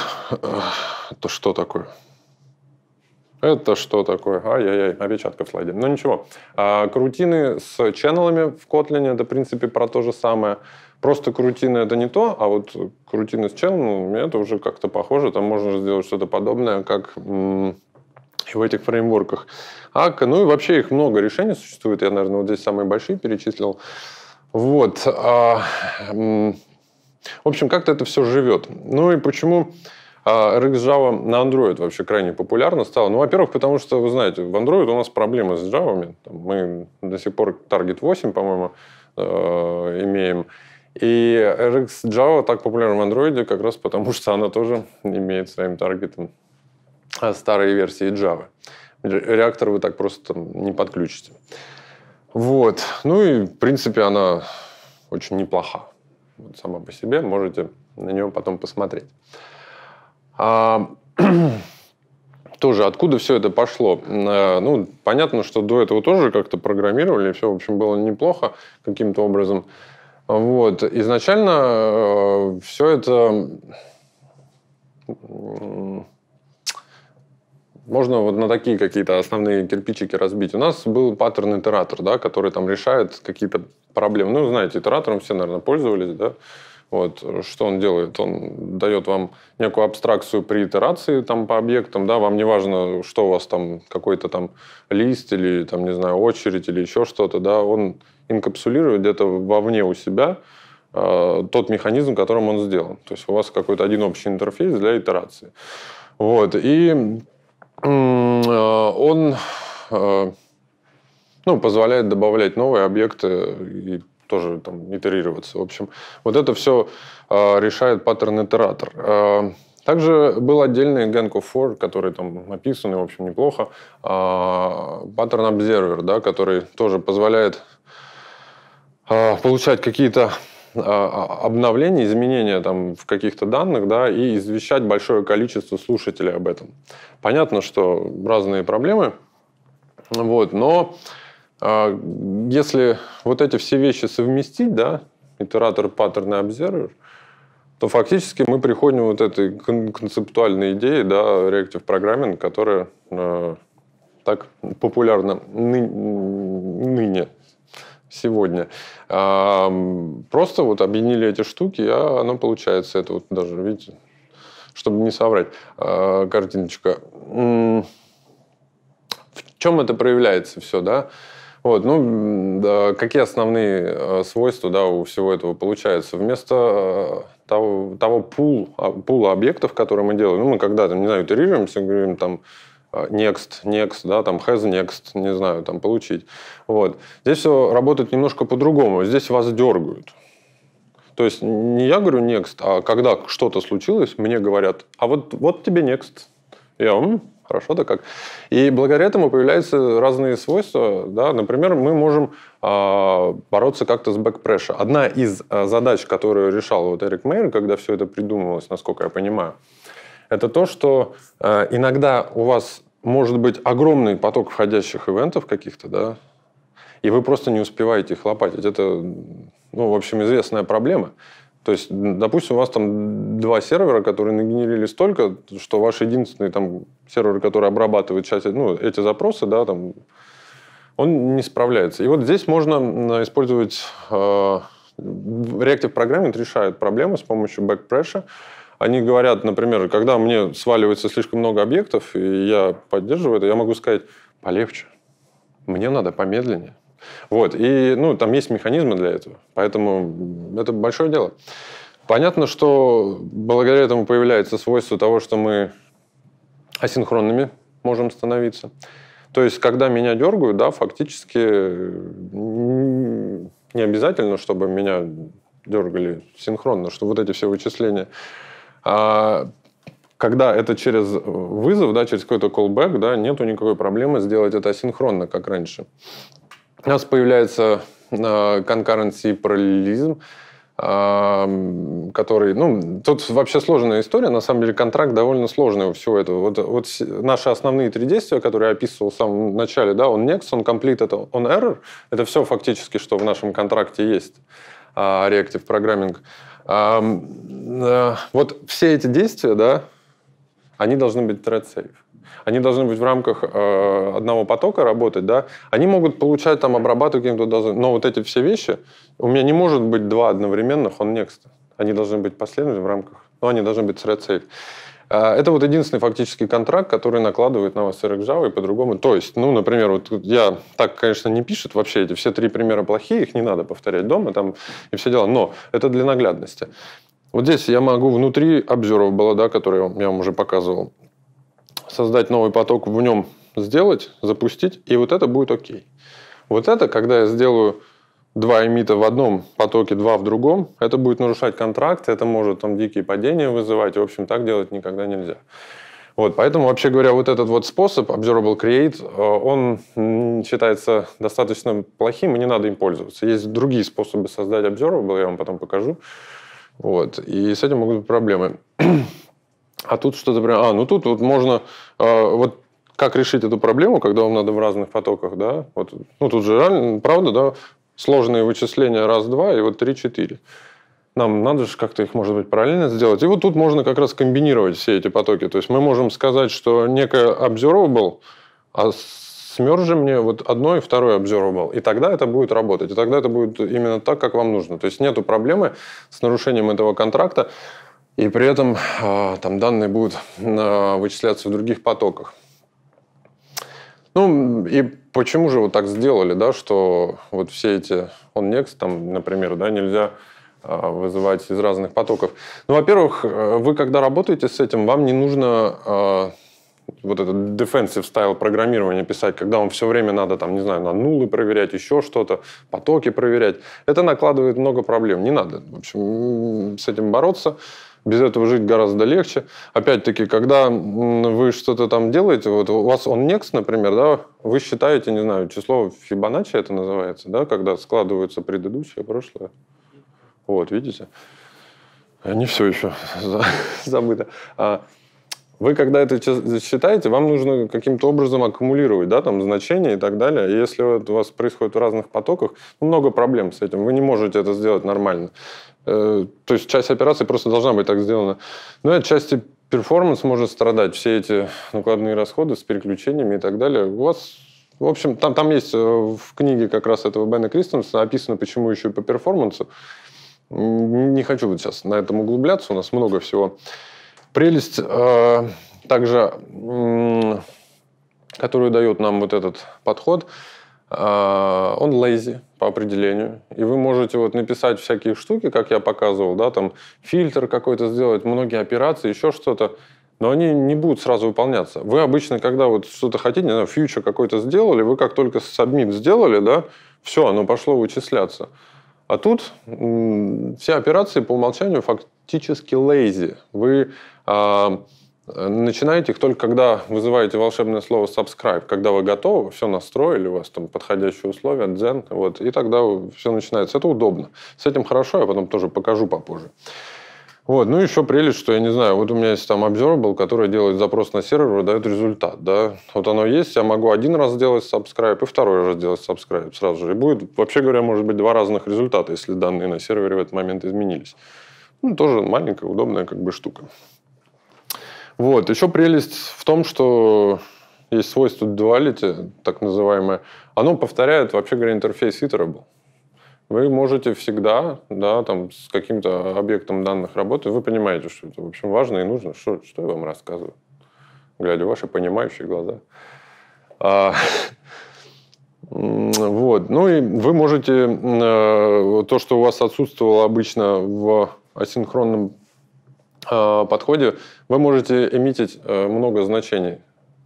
Это что такое? Это что такое? Ай-яй-яй, опечатка в слайде. Ну ничего. А, крутины с ченнелами в Kotlin, это, в принципе, про то же самое. Просто крутина это не то, а вот крутина с челом, у ну, меня это уже как-то похоже, там можно сделать что-то подобное, как и в этих фреймворках. Акка, ну и вообще их много решений существует, я, наверное, вот здесь самые большие перечислил. Вот. А, в общем, как-то это все живет. Ну и почему RX а, Java на Android вообще крайне популярна стала? Ну, во-первых, потому что, вы знаете, в Android у нас проблемы с Java. Мы до сих пор Target 8, по-моему, э, имеем. И RX Java так популярна в Android как раз потому, что она тоже имеет своим таргетом а, старые версии Java. Реактор вы так просто не подключите. Вот. Ну и, в принципе, она очень неплоха вот сама по себе. Можете на нее потом посмотреть. А, тоже откуда все это пошло? Ну, понятно, что до этого тоже как-то программировали, все, в общем, было неплохо каким-то образом. Вот. Изначально э, все это можно вот на такие какие-то основные кирпичики разбить. У нас был паттерн-итератор, да, который там решает какие-то проблемы. Ну, знаете, итератором все, наверное, пользовались, да? Вот, что он делает? Он дает вам некую абстракцию при итерации там, по объектам, да, вам не важно, что у вас там, какой-то там лист или, там, не знаю, очередь или еще что-то, да, он инкапсулирует где-то вовне у себя э, тот механизм, которым он сделан. То есть у вас какой-то один общий интерфейс для итерации. Вот. И э, он э, ну, позволяет добавлять новые объекты и тоже там итерироваться. В общем, вот это все э, решает паттерн-итератор. Э, также был отдельный Genko 4, который там написан и, в общем, неплохо. Э, паттерн Observer, да, который тоже позволяет а, получать какие-то а, а, обновления, изменения там в каких-то данных, да, и извещать большое количество слушателей об этом. Понятно, что разные проблемы, вот, но э, если вот эти все вещи совместить, да, итератор, паттерн и обсервер, то фактически мы приходим вот этой концептуальной идеи, да, reactive programming, которая э, так популярна ны- ныне сегодня. А, просто вот объединили эти штуки, а оно получается. Это вот даже, видите, чтобы не соврать, а, картиночка. В чем это проявляется все, да? Вот, ну, да, какие основные а, свойства да, у всего этого получаются? Вместо а, того, того пул, а, пула объектов, которые мы делаем, ну, мы когда-то, не знаю, итерируемся, говорим, там, а, next, next, да, там has next, не знаю, там получить. Вот. Здесь все работает немножко по-другому. Здесь вас дергают. То есть не я говорю next, а когда что-то случилось, мне говорят, а вот, вот тебе next. Я, М, хорошо да как. И благодаря этому появляются разные свойства. Да? Например, мы можем э, бороться как-то с бэкпрессом. Одна из э, задач, которую решал вот Эрик Мейер, когда все это придумывалось, насколько я понимаю, это то, что э, иногда у вас может быть огромный поток входящих ивентов каких-то, да, и вы просто не успеваете их лопатить. Это, ну, в общем, известная проблема. То есть, допустим, у вас там два сервера, которые нагенерили столько, что ваш единственный там сервер, который обрабатывает часть, ну, эти запросы, да, там, он не справляется. И вот здесь можно использовать... Э, Reactive Programming решает проблему с помощью backpressure. Они говорят, например, когда мне сваливается слишком много объектов, и я поддерживаю это, я могу сказать, полегче, мне надо помедленнее. Вот, и ну, там есть механизмы для этого, поэтому это большое дело. Понятно, что благодаря этому появляется свойство того, что мы асинхронными можем становиться. То есть, когда меня дергают, да, фактически не обязательно, чтобы меня дергали синхронно, что вот эти все вычисления а когда это через вызов, да, через какой-то callback, да, нету никакой проблемы сделать это асинхронно, как раньше. У нас появляется а, concurrency параллелизм, который, ну, тут вообще сложная история, на самом деле контракт довольно сложный у всего этого. Вот, вот наши основные три действия, которые я описывал в самом начале, да, он next, он complete, это on error, это все фактически, что в нашем контракте есть, а, Reactive Programming. Э, вот все эти действия, да, они должны быть thread-safe они должны быть в рамках э, одного потока работать, да, они могут получать, там, обрабатывать каким-то дозом, но вот эти все вещи, у меня не может быть два одновременных он next. Они должны быть последовательны в рамках, но они должны быть thread safe. А, это вот единственный фактический контракт, который накладывает на вас сырок Java и по-другому. То есть, ну, например, вот я так, конечно, не пишет вообще эти все три примера плохие, их не надо повторять дома там и все дела, но это для наглядности. Вот здесь я могу внутри обзоров было, да, который я вам уже показывал, создать новый поток в нем сделать, запустить, и вот это будет окей. Вот это, когда я сделаю два эмита в одном потоке, два в другом, это будет нарушать контракт, это может там дикие падения вызывать, в общем, так делать никогда нельзя. Вот, поэтому, вообще говоря, вот этот вот способ Observable Create, э, он считается достаточно плохим, и не надо им пользоваться. Есть другие способы создать Observable, я вам потом покажу. Вот, и с этим могут быть проблемы. а тут что-то прям... А, ну тут вот можно... Э, вот как решить эту проблему, когда вам надо в разных потоках, да? Вот, ну, тут же реально, правда, да, Сложные вычисления раз-два и вот три-четыре. Нам надо же как-то их, может быть, параллельно сделать. И вот тут можно как раз комбинировать все эти потоки. То есть мы можем сказать, что некое observable, а смержи мне вот одно и второе observable. И тогда это будет работать. И тогда это будет именно так, как вам нужно. То есть нету проблемы с нарушением этого контракта. И при этом а, там данные будут а, вычисляться в других потоках. Ну, и почему же вот так сделали, да, что вот все эти OnNext, там, например, да, нельзя а, вызывать из разных потоков. Ну, во-первых, э, вы когда работаете с этим, вам не нужно а, вот этот defensive style программирования писать, когда вам все время надо, там, не знаю, на нулы проверять, еще что-то, потоки проверять. Это накладывает много проблем. Не надо, в общем, с этим бороться. Без этого жить гораздо легче. Опять-таки, когда вы что-то там делаете, вот у вас он некст, например, да, вы считаете, не знаю, число Фибоначчи это называется, да, когда складываются предыдущее, прошлое. Вот, видите? Не все еще забыто. А, вы, когда это считаете, вам нужно каким-то образом аккумулировать, да, там, значения и так далее. И если это у вас происходит в разных потоках, ну, много проблем с этим, вы не можете это сделать нормально. Э, то есть часть операции просто должна быть так сделана. Но ну, от части перформанс может страдать, все эти накладные расходы с переключениями и так далее. У вас в общем, там, там есть э, в книге как раз этого Бена Кристенсона описано, почему еще и по перформансу. Не хочу вот сейчас на этом углубляться, у нас много всего. Прелесть э, также, э, которую дает нам вот этот подход, э, он lazy по определению. И вы можете вот написать всякие штуки, как я показывал, да, там фильтр какой-то сделать, многие операции, еще что-то но они не будут сразу выполняться. Вы обычно, когда вот что-то хотите, не знаю, фьючер какой-то сделали, вы как только сабмит сделали, да, все, оно пошло вычисляться. А тут все операции по умолчанию факт практически лейзи. Вы э, начинаете их только когда вызываете волшебное слово subscribe, когда вы готовы, все настроили, у вас там подходящие условия, дзен, вот, и тогда все начинается. Это удобно. С этим хорошо, я потом тоже покажу попозже. Вот, ну еще прелесть, что я не знаю, вот у меня есть там обзор был, который делает запрос на сервер, дает результат, да. Вот оно есть, я могу один раз сделать subscribe и второй раз сделать subscribe сразу же. И будет, вообще говоря, может быть два разных результата, если данные на сервере в этот момент изменились. Ну, тоже маленькая, удобная как бы штука. Вот. Еще прелесть в том, что есть свойство duality, так называемое. Оно повторяет, вообще говоря, интерфейс iterable. Вы можете всегда, да, там, с каким-то объектом данных работать. вы понимаете, что это, в общем, важно и нужно. Что, что я вам рассказываю? Глядя в ваши понимающие глаза. А, вот. Ну и вы можете э, то, что у вас отсутствовало обычно в асинхронном э, подходе вы можете эмитить э, много значений.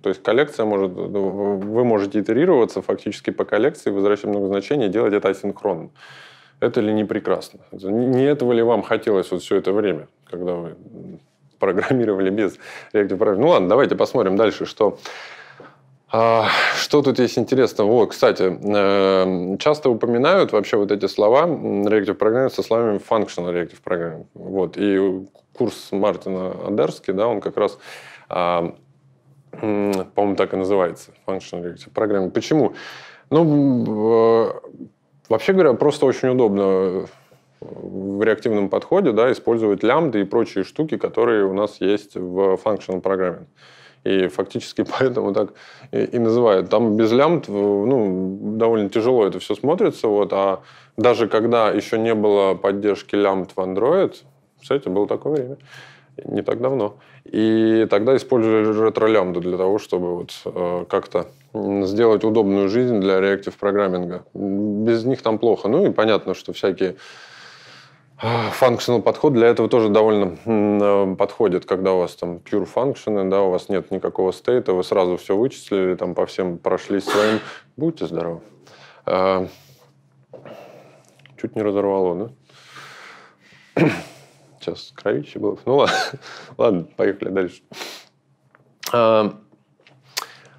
То есть коллекция может, э, ну, вы можете итерироваться фактически по коллекции, возвращать много значений, делать это асинхронно. Это ли не прекрасно? Не этого ли вам хотелось вот все это время, когда вы программировали без реактивного программирования Ну ладно, давайте посмотрим дальше, что а, что тут есть интересного? Вот, кстати, эм, часто упоминают вообще вот эти слова Reactive программинг со словами Functional Reactive Programming. Вот. И курс Мартина Адерски, да, он как раз а, по-моему, так и называется, Functional Reactive программинг. Почему? Ну, э, вообще говоря, просто очень удобно в реактивном подходе да, использовать лямбды и прочие штуки, которые у нас есть в Functional программинг. И фактически поэтому так и, и называют. Там без лямт ну, довольно тяжело это все смотрится. Вот, а даже когда еще не было поддержки лямт в Android, кстати, было такое время, не так давно. И тогда использовали ретро-лямбду для того, чтобы вот э, как-то сделать удобную жизнь для реактив программинга. Без них там плохо. Ну и понятно, что всякие Functional подход для этого тоже довольно э, подходит, когда у вас там pure function, да, у вас нет никакого стейта, вы сразу все вычислили, там по всем прошли своим. Будьте здоровы. А, чуть не разорвало, да? Сейчас кровище было. Ну ладно, ладно поехали дальше. А,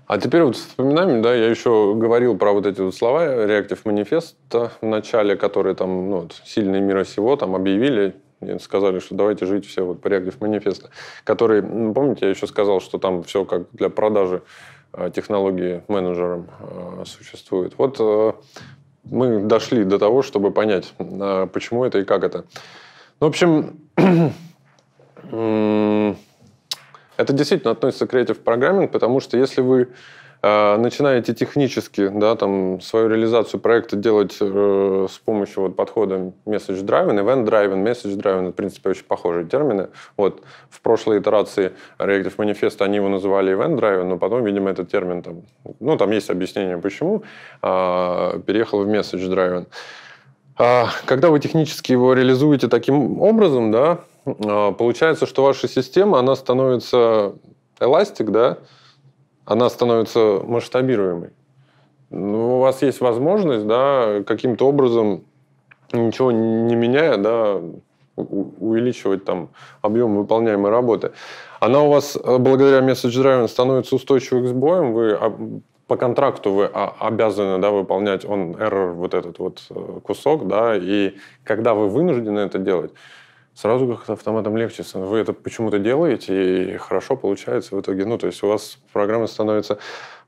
а теперь вот вспоминаем, да, я еще говорил про вот эти вот слова реактив манифеста в начале, которые там, ну, вот, сильные мира сего там объявили, сказали, что давайте жить все вот по реактив манифеста, который, ну, помните, я еще сказал, что там все как для продажи а, технологии менеджерам э, существует. Вот э, мы дошли до того, чтобы понять, э, почему это и как это. Ну, в общем, Это действительно относится к креатив программинг, потому что если вы э, начинаете технически да, там, свою реализацию проекта делать э, с помощью вот, подхода message driven, event driven, message driven, в принципе, очень похожие термины. Вот, в прошлой итерации Reactive Manifest они его называли event driven, но потом, видимо, этот термин, там, ну, там есть объяснение, почему, э, переехал в message driven. А, когда вы технически его реализуете таким образом, да, Э, получается, что ваша система, она становится эластик, да? Она становится масштабируемой. Ну, у вас есть возможность, да, каким-то образом, ничего не меняя, да, увеличивать там объем выполняемой работы. Она у вас э, благодаря Message Driven становится устойчивой к сбоям, вы по контракту вы а, обязаны да, выполнять он error вот этот вот э, кусок, да, и когда вы вынуждены это делать, сразу как-то автоматом легче. Вы это почему-то делаете, и хорошо получается в итоге. Ну, то есть у вас программы становятся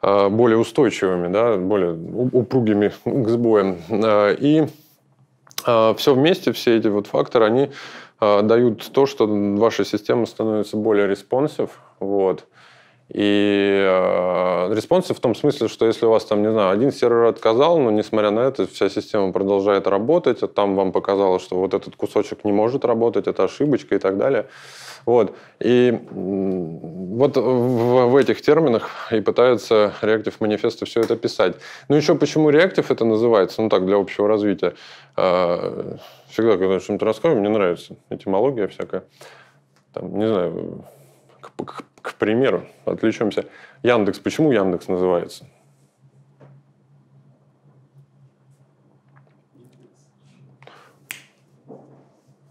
а, более устойчивыми, да, более упругими к сбоям. А, и а, все вместе, все эти вот факторы, они дают то, что ваша система становится более responsive, вот, и э, респонсы в том смысле, что если у вас там, не знаю, один сервер отказал, но несмотря на это вся система продолжает работать, а там вам показалось, что вот этот кусочек не может работать, это ошибочка и так далее. Вот. И вот в, в этих терминах и пытаются Reactive манифесты все это писать. Ну еще почему Reactive это называется, ну так, для общего развития. А, всегда, когда что-нибудь рассказываю, мне нравится этимология всякая. Там, не знаю, к, к, к примеру, отвлечемся. Яндекс. Почему Яндекс называется?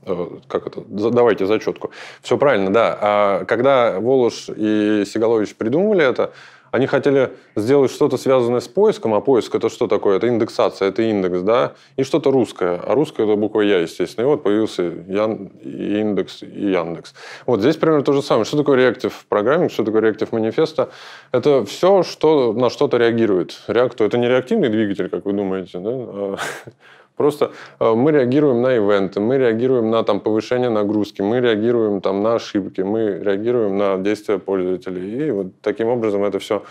Э, как это, давайте зачетку. Все правильно, да. А когда Волош и Сигалович придумывали это, они хотели сделать что-то связанное с поиском, а поиск это что такое? Это индексация, это индекс, да? И что-то русское. А русское это буква Я, естественно. И вот появился Ян... и индекс и Яндекс. Вот здесь примерно то же самое. Что такое реактив программинг, что такое реактив манифеста? Это все, что на что-то реагирует. Реактор это не реактивный двигатель, как вы думаете, да? А Просто э, мы реагируем на ивенты, мы реагируем на там, повышение нагрузки, мы реагируем там, на ошибки, мы реагируем на действия пользователей. И вот таким образом это все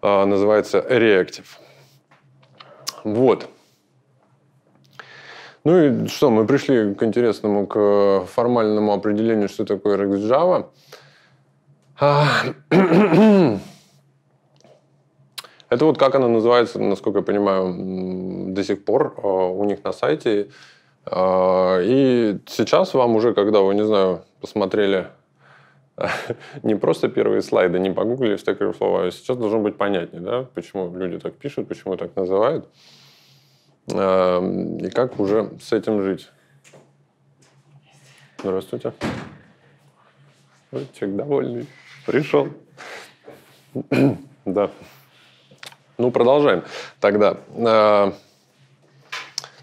а, называется реактив. Вот. Ну и что, мы пришли к интересному, к э, формальному определению, что такое React Java. А, Это вот как она называется, насколько я понимаю, до сих пор э, у них на сайте. Э, и сейчас вам уже, когда вы, не знаю, посмотрели не просто первые слайды, не погуглили стекеры слова, а сейчас должно быть понятнее, да, почему люди так пишут, почему так называют, эм, и как уже с этим жить. Здравствуйте. Человек довольный. Пришел. да. Ну, продолжаем тогда. Э,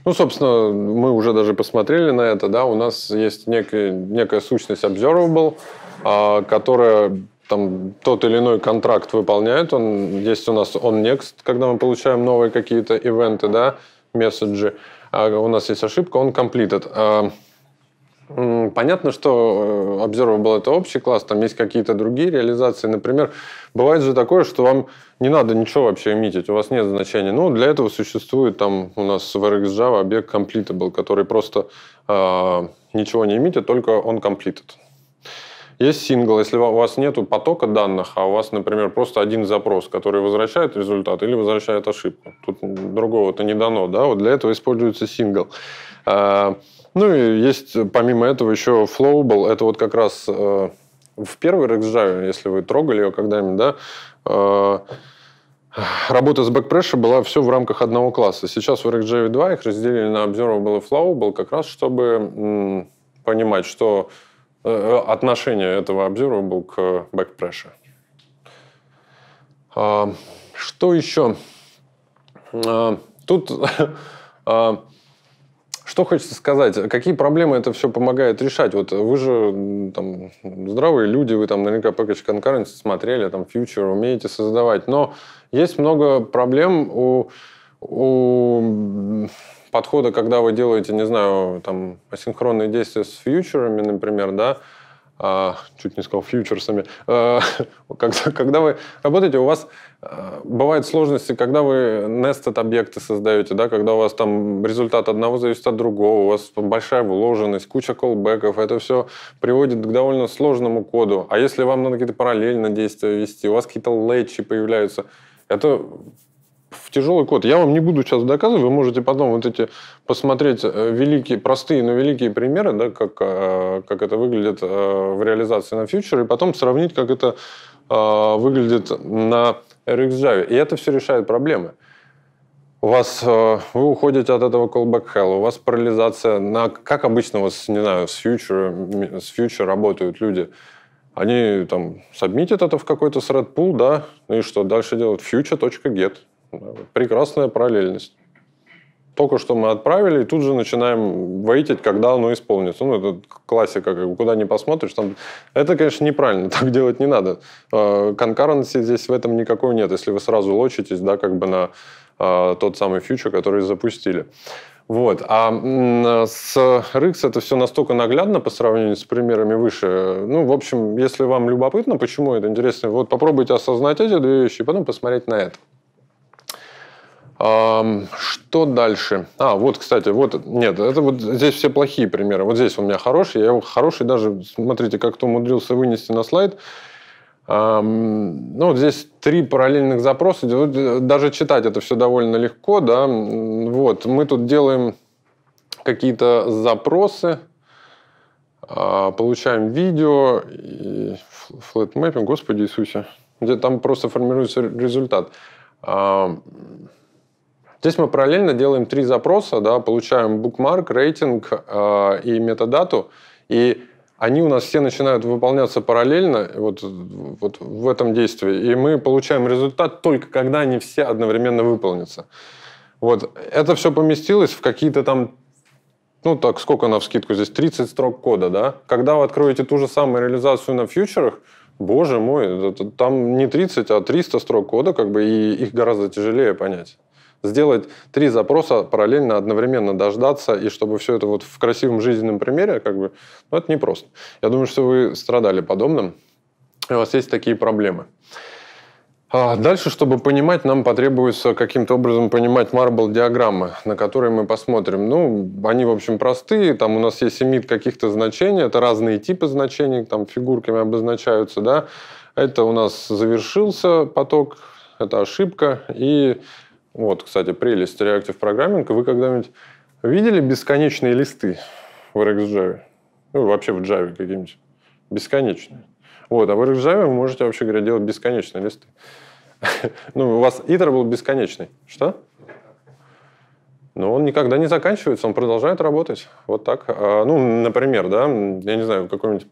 ну, собственно, мы уже даже посмотрели на это, да, у нас есть некая, некая сущность observable, а, которая там тот или иной контракт выполняет, он есть у нас on next, когда мы получаем новые какие-то ивенты, да, месседжи, а, у нас есть ошибка, он completed. А, Понятно, что Observer э, был это общий класс, там есть какие-то другие реализации. Например, бывает же такое, что вам не надо ничего вообще эмитить, у вас нет значения. Ну, для этого существует там у нас в RxJava объект completable, который просто э, ничего не эмитит, только он completed. Есть сингл, если у вас нет потока данных, а у вас, например, просто один запрос, который возвращает результат или возвращает ошибку. Тут другого-то не дано, да, вот для этого используется сингл. А, ну и есть, э, помимо этого, еще Flowable. Это вот как раз э, в первой RxJava, если вы трогали ее когда-нибудь, да, э, работа с Backpressure была все в рамках одного класса. Сейчас в RxJava 2 их разделили на Observable и Flowable как раз, чтобы м, понимать, что э, отношение этого Observable к Backpressure. А, что еще? А, тут... А, что хочется сказать? Какие проблемы это все помогает решать? Вот вы же там, здравые люди, вы там наверняка Package Concurrency смотрели, там Future умеете создавать, но есть много проблем у, у подхода, когда вы делаете, не знаю, там асинхронные действия с фьючерами, например, да, а, чуть не сказал фьючерсами, а, когда вы работаете, у вас а, бывают сложности, когда вы nested объекты создаете, да, когда у вас там результат одного зависит от другого, у вас большая вложенность, куча колбеков, это все приводит к довольно сложному коду. А если вам надо какие-то параллельно действия вести, у вас какие-то лейчи появляются, это в тяжелый код. Я вам не буду сейчас доказывать, вы можете потом вот эти посмотреть э, великие, простые, но великие примеры, да, как, э, как это выглядит э, в реализации на фьючере, и потом сравнить, как это выглядит на RX Java. И это все решает проблемы. У вас, вы уходите от этого callback hell, у вас парализация на, как обычно вот не знаю, с фьючер с фьючер работают люди, они там сабмитят это в какой-то thread pool, да, и что дальше делают? Future.get. Прекрасная параллельность. Только что мы отправили, и тут же начинаем воитить, когда оно исполнится. Ну, это классика, куда не посмотришь. Там... Это, конечно, неправильно, так делать не надо. Конкуренции а, здесь в этом никакой нет, если вы сразу лочитесь, да, как бы на а, тот самый фьючер, который запустили. Вот. А с RX это все настолько наглядно по сравнению с примерами выше. Ну, в общем, если вам любопытно, почему это интересно, вот попробуйте осознать эти две вещи и потом посмотреть на это. Что дальше? А, вот, кстати, вот, нет, это вот здесь все плохие примеры. Вот здесь у меня хороший, я его хороший даже, смотрите, как-то умудрился вынести на слайд. Ну, вот здесь три параллельных запроса, э, даже читать это все довольно легко, да, вот, мы тут делаем какие-то запросы, а, получаем видео, и флэтмэппинг, господи Иисусе, где там просто формируется результат. Здесь мы параллельно делаем три запроса, да, получаем bookmark, рейтинг э, и метадату, и они у нас все начинают выполняться параллельно вот, вот в этом действии, и мы получаем результат только когда они все одновременно выполнятся. Вот. Это все поместилось в какие-то там ну так, сколько на вскидку здесь, 30 строк кода, да? Когда вы откроете ту же самую реализацию на фьючерах, боже мой, это, там не 30, а 300 строк кода, как бы, и их гораздо тяжелее понять сделать три запроса параллельно, одновременно дождаться, и чтобы все это вот в красивом жизненном примере, как бы, ну, это непросто. Я думаю, что вы страдали подобным, и у вас есть такие проблемы. А дальше, чтобы понимать, нам потребуется каким-то образом понимать марбл диаграммы, на которые мы посмотрим. Ну, они, в общем, простые. Там у нас есть имит каких-то значений. Это разные типы значений, там фигурками обозначаются, да. Это у нас завершился поток, это ошибка, и вот, кстати, прелесть Reactive Programming. Вы когда-нибудь видели бесконечные листы в RxJava? Ну, вообще в Java какие-нибудь. Бесконечные. Вот, а в RxJava вы можете, вообще говоря, делать бесконечные листы. ну, у вас итер был бесконечный. Что? Но он никогда не заканчивается, он продолжает работать. Вот так. А, ну, например, да, я не знаю, какой-нибудь...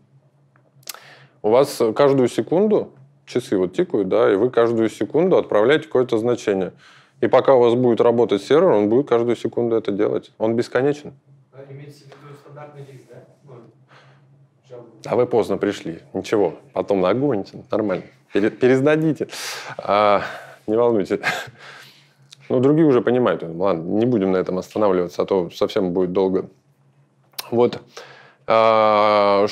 У вас каждую секунду часы вот тикают, да, и вы каждую секунду отправляете какое-то значение. И пока у вас будет работать сервер, он будет каждую секунду это делать. Он бесконечен. А, имеется стандартный да? Ну, а вы поздно пришли. Ничего, потом нагоните, нормально. Пересдадите. А, не волнуйтесь. Ну, другие уже понимают. Ладно, не будем на этом останавливаться, а то совсем будет долго. Вот. А,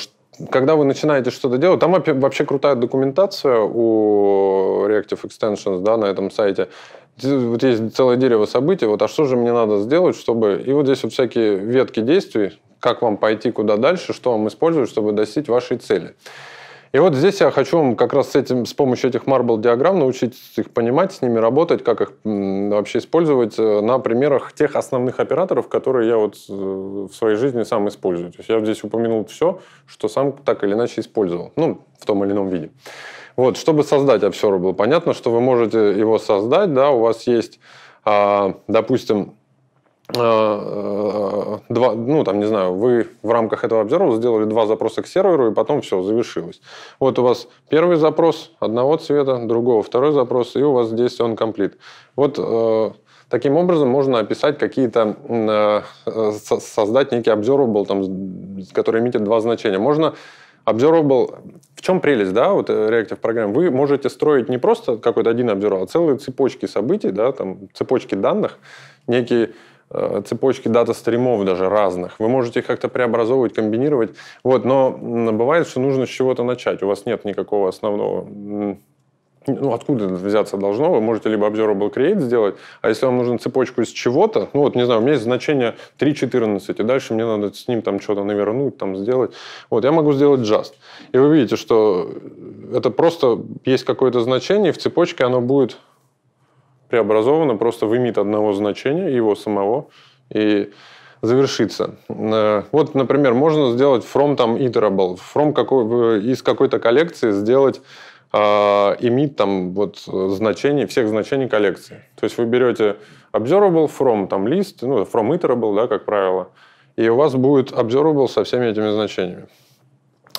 когда вы начинаете что-то делать, там вообще крутая документация у Reactive Extensions да, на этом сайте вот есть целое дерево событий, вот а что же мне надо сделать, чтобы... И вот здесь вот всякие ветки действий, как вам пойти куда дальше, что вам использовать, чтобы достичь вашей цели. И вот здесь я хочу вам как раз с, этим, с помощью этих marble диаграмм научить их понимать, с ними работать, как их вообще использовать э, на примерах тех основных операторов, которые я вот э, в своей жизни сам использую. То есть я здесь упомянул все, что сам так или иначе использовал, ну, в том или ином виде. Вот, чтобы создать обсервер, было понятно, что вы можете его создать, да, у вас есть, а, допустим, а, а, два, ну там не знаю, вы в рамках этого обзора сделали два запроса к серверу и потом все завершилось. Вот у вас первый запрос одного цвета, другого второй запрос и у вас здесь он комплит. Вот э, таким образом можно описать какие-то э, создать некий был там, который имеет два значения. Можно Observable, в чем прелесть, да, вот реактив э, программ? Вы можете строить не просто какой-то один обзор, а целые цепочки событий, да, там, цепочки данных, некие э, цепочки дата-стримов даже разных. Вы можете их как-то преобразовывать, комбинировать. Вот, но бывает, что нужно с чего-то начать. У вас нет никакого основного ну, откуда это взяться должно? Вы можете либо observable create сделать, а если вам нужна цепочку из чего-то, ну, вот, не знаю, у меня есть значение 3.14, и дальше мне надо с ним там что-то навернуть, там сделать. Вот, я могу сделать just. И вы видите, что это просто есть какое-то значение, и в цепочке оно будет преобразовано просто в имит одного значения, его самого, и завершится. Э, вот, например, можно сделать from там iterable, from какой, из какой-то коллекции сделать а, имит там вот э, значение, всех значений коллекции. То есть вы берете observable, from, там list, ну, from iterable, да, как правило, и у вас будет observable со всеми этими значениями.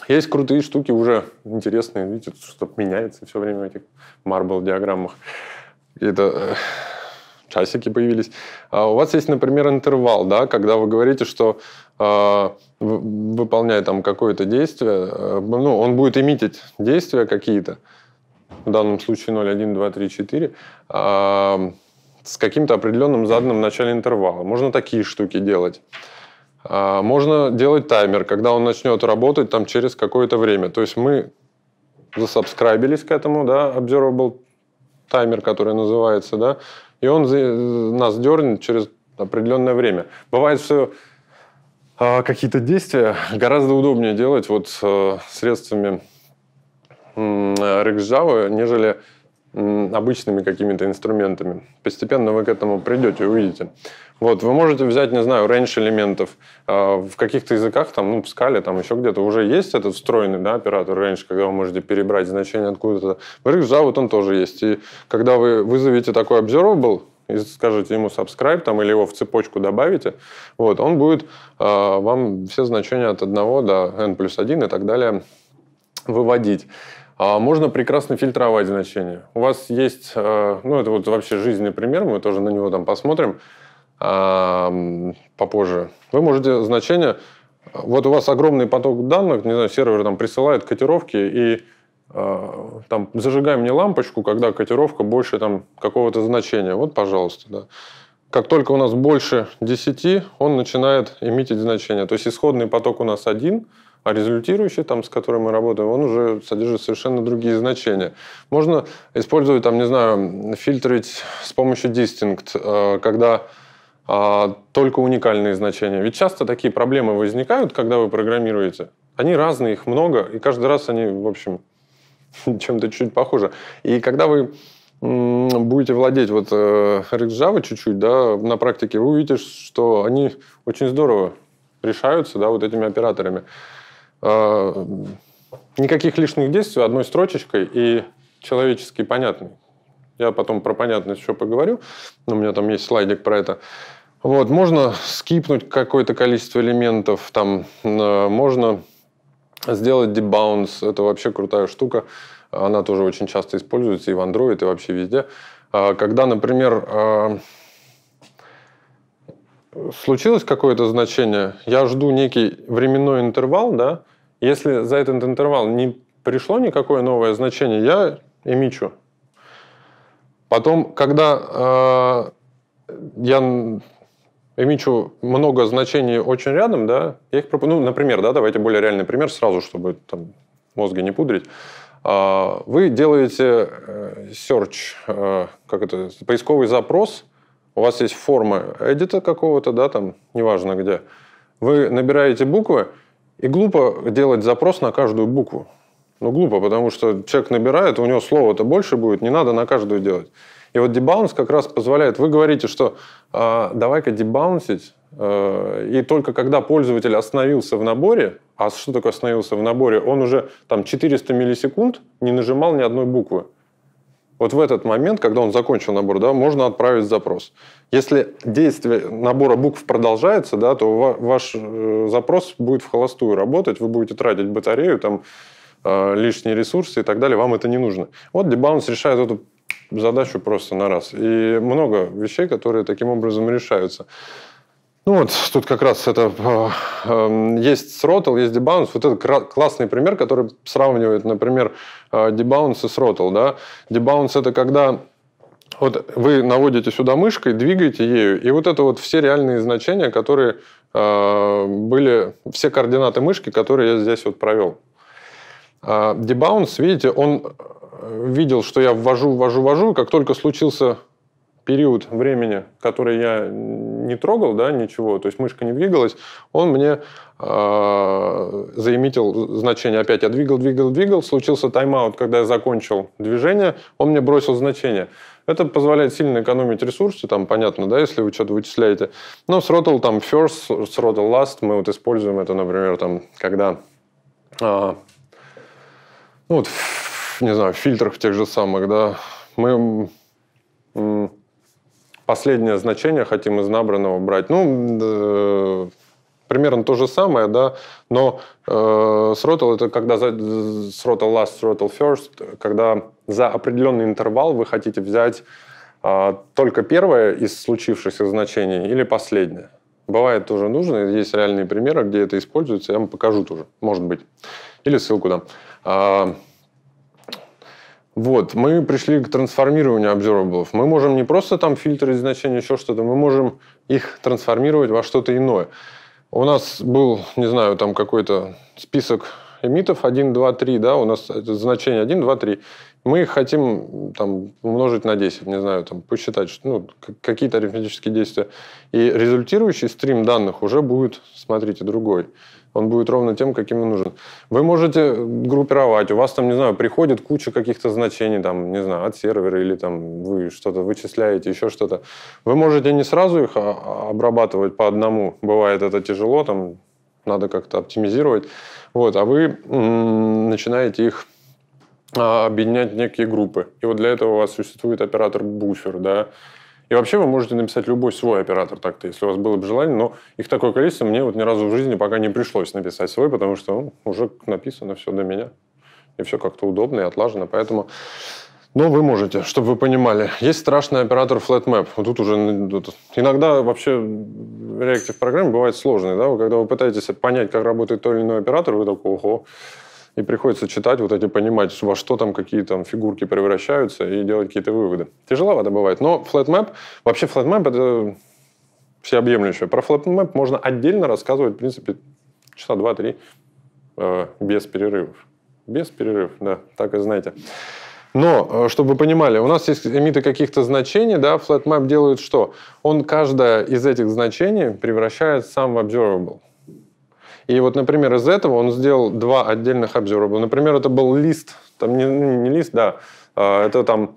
Есть крутые штуки уже интересные, видите, что меняется все время в этих marble диаграммах. Это э, часики появились. А у вас есть, например, интервал, да, когда вы говорите, что а, выполняя там какое-то действие, э, ну, он будет имитить действия какие-то, в данном случае 0, 1, 2, 3, 4, с каким-то определенным заданным в начале интервала. Можно такие штуки делать. А, можно делать таймер, когда он начнет работать там через какое-то время. То есть мы засабскрайбились к этому, да, observable таймер, который называется, да, и он э, нас дернет через определенное время. Бывает все а какие-то действия гораздо удобнее делать вот э, средствами Rx нежели обычными какими-то инструментами. Постепенно вы к этому придете, увидите. Вот, вы можете взять, не знаю, range элементов. А, в каких-то языках, там, ну, Scala, там еще где-то уже есть этот встроенный да, оператор range, когда вы можете перебрать значение откуда-то. В Rx Java вот он тоже есть. И когда вы вызовете такой observable, и скажете ему subscribe там, или его в цепочку добавите, вот, он будет э, вам все значения от 1 до n плюс 1 и так далее выводить. А можно прекрасно фильтровать значения. У вас есть, а, ну это вот вообще жизненный пример, мы тоже на него там посмотрим попозже. Вы можете значение вот у вас огромный поток данных, не знаю, сервер там присылает котировки, и а, там, зажигай мне лампочку, когда котировка больше там, какого-то значения. Вот, пожалуйста, да. Как только у нас больше 10, он начинает эмитить значение. То есть исходный поток у нас один, а результирующий, там, с которым мы работаем, он уже содержит совершенно другие значения. Можно использовать, там, не знаю, фильтрить с помощью distinct, э, когда а, только уникальные значения. Ведь часто такие проблемы возникают, когда вы программируете. Они разные, их много, и каждый раз они, в общем, чем-то чуть похоже. И когда вы будете владеть вот э, RX Java чуть-чуть, да, на практике, вы увидите, что они очень здорово решаются, да, вот этими операторами. А, никаких лишних действий, одной строчечкой и человеческий понятный. Я потом про понятность еще поговорю, но у меня там есть слайдик про это. Вот, можно скипнуть какое-то количество элементов, там, э, можно Сделать debounce — это вообще крутая штука. Она тоже очень часто используется и в Android, и вообще везде. А, когда, например, а, случилось какое-то значение, я жду некий временной интервал, да, если за этот интервал не пришло никакое новое значение, я эмичу. Потом, когда э, я имичу много значений очень рядом, да, я их пропоную, ну, например, да, давайте более реальный пример сразу, чтобы там мозги не пудрить. А, вы делаете э, search, э, как это, поисковый запрос, у вас есть форма эдита какого-то, да, там, неважно где. Вы набираете буквы, и глупо делать запрос на каждую букву. Ну, глупо, потому что человек набирает, у него слова-то больше будет, не надо на каждую делать. И вот дебаунс как раз позволяет, вы говорите, что э, давай-ка дебаунсить, э, и только когда пользователь остановился в наборе, а что такое остановился в наборе, он уже там 400 миллисекунд не нажимал ни одной буквы. Вот в этот момент, когда он закончил набор, да, можно отправить запрос. Если действие набора букв продолжается, да, то ваш э, запрос будет в холостую работать, вы будете тратить батарею, там, э, лишние ресурсы и так далее, вам это не нужно. Вот дебаунс решает эту задачу просто на раз. И много вещей, которые таким образом решаются. Ну вот, тут как раз это э, есть Throttle, есть Debounce. Вот это классный пример, который сравнивает, например, а, Debounce и Throttle. Да? Debounce – это когда вот вы наводите сюда мышкой, двигаете ею, и вот это вот все реальные значения, которые э, были, все координаты мышки, которые я здесь вот провел. debounce, видите, он видел, что я ввожу, ввожу, ввожу, как только случился период времени, который я не трогал, да, ничего, то есть мышка не двигалась, он мне э, заимитил значение. Опять я двигал, двигал, двигал, случился тайм-аут, когда я закончил движение, он мне бросил значение. Это позволяет сильно экономить ресурсы, там понятно, да, если вы что-то вычисляете. Но throttle там first, с throttle last, мы вот используем это, например, там, когда э, ну, вот не знаю, фильтрах тех же самых, да, мы последнее значение хотим из набранного брать. Ну, э, примерно то же самое, да, но э, throttle это когда за, throttle last, сротал first, когда за определенный интервал вы хотите взять э, только первое из случившихся значений или последнее. Бывает тоже нужно, есть реальные примеры, где это используется, я вам покажу тоже, может быть. Или ссылку дам. А, вот, мы пришли к трансформированию observables. Мы можем не просто там фильтры значения, еще что-то, мы можем их трансформировать во что-то иное. У нас был, не знаю, там какой-то список эмитов 1, 2, 3, да, у нас это значение 1, 2, 3. Мы их хотим там, умножить на 10, не знаю, там, посчитать, ну, какие-то арифметические действия. И результирующий стрим данных уже будет, смотрите, другой. Он будет ровно тем, каким и нужен. Вы можете группировать, у вас там, не знаю, приходит куча каких-то значений, там, не знаю, от сервера или там вы что-то вычисляете, еще что-то. Вы можете не сразу их а, а, обрабатывать по одному, бывает это тяжело, там надо как-то оптимизировать. Вот, а вы начинаете их а, объединять в некие группы. И вот для этого у вас существует оператор буфер, да, и вообще вы можете написать любой свой оператор так-то, если у вас было бы желание, но их такое количество мне вот ни разу в жизни пока не пришлось написать свой, потому что ну, уже написано все до меня. И все как-то удобно и отлажено. Поэтому но ну, вы можете, чтобы вы понимали. Есть страшный оператор FlatMap. Вот тут уже тут, иногда вообще Reactive программы бывает сложные. Да? Когда вы пытаетесь понять, как работает то или иной оператор, вы такой, ого, и приходится читать вот эти, понимать, во что там какие там фигурки превращаются и делать какие-то выводы. Тяжеловато бывает. Но FlatMap, вообще FlatMap это всеобъемлющее. Про FlatMap можно отдельно рассказывать, в принципе, часа два-три э, без перерывов. Без перерывов, да, так и знаете. Но, э, чтобы вы понимали, у нас есть эмиты каких-то значений, да, FlatMap делает что? Он каждое из этих значений превращает сам в observable. И вот, например, из этого он сделал два отдельных обзора. Например, это был лист, там не, ну, не лист, да, а, это там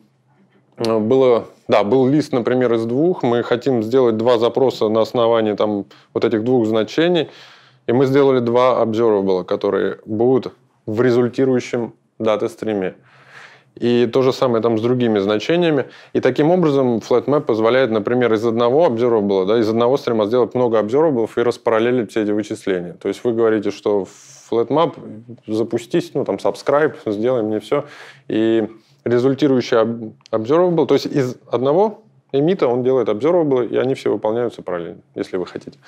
э, было, да, был лист, например, из двух. Мы хотим сделать два запроса на основании там вот этих двух значений. И мы сделали два обзора, которые будут в результирующем дата-стриме. И то же самое там с другими значениями. И таким образом FlatMap позволяет, например, из одного observable, да, из одного стрима сделать много observable и распараллелить все эти вычисления. То есть вы говорите, что FlatMap запустись, ну там subscribe, сделай мне все. И результирующий observable, то есть из одного эмита он делает было и они все выполняются параллельно, если вы хотите.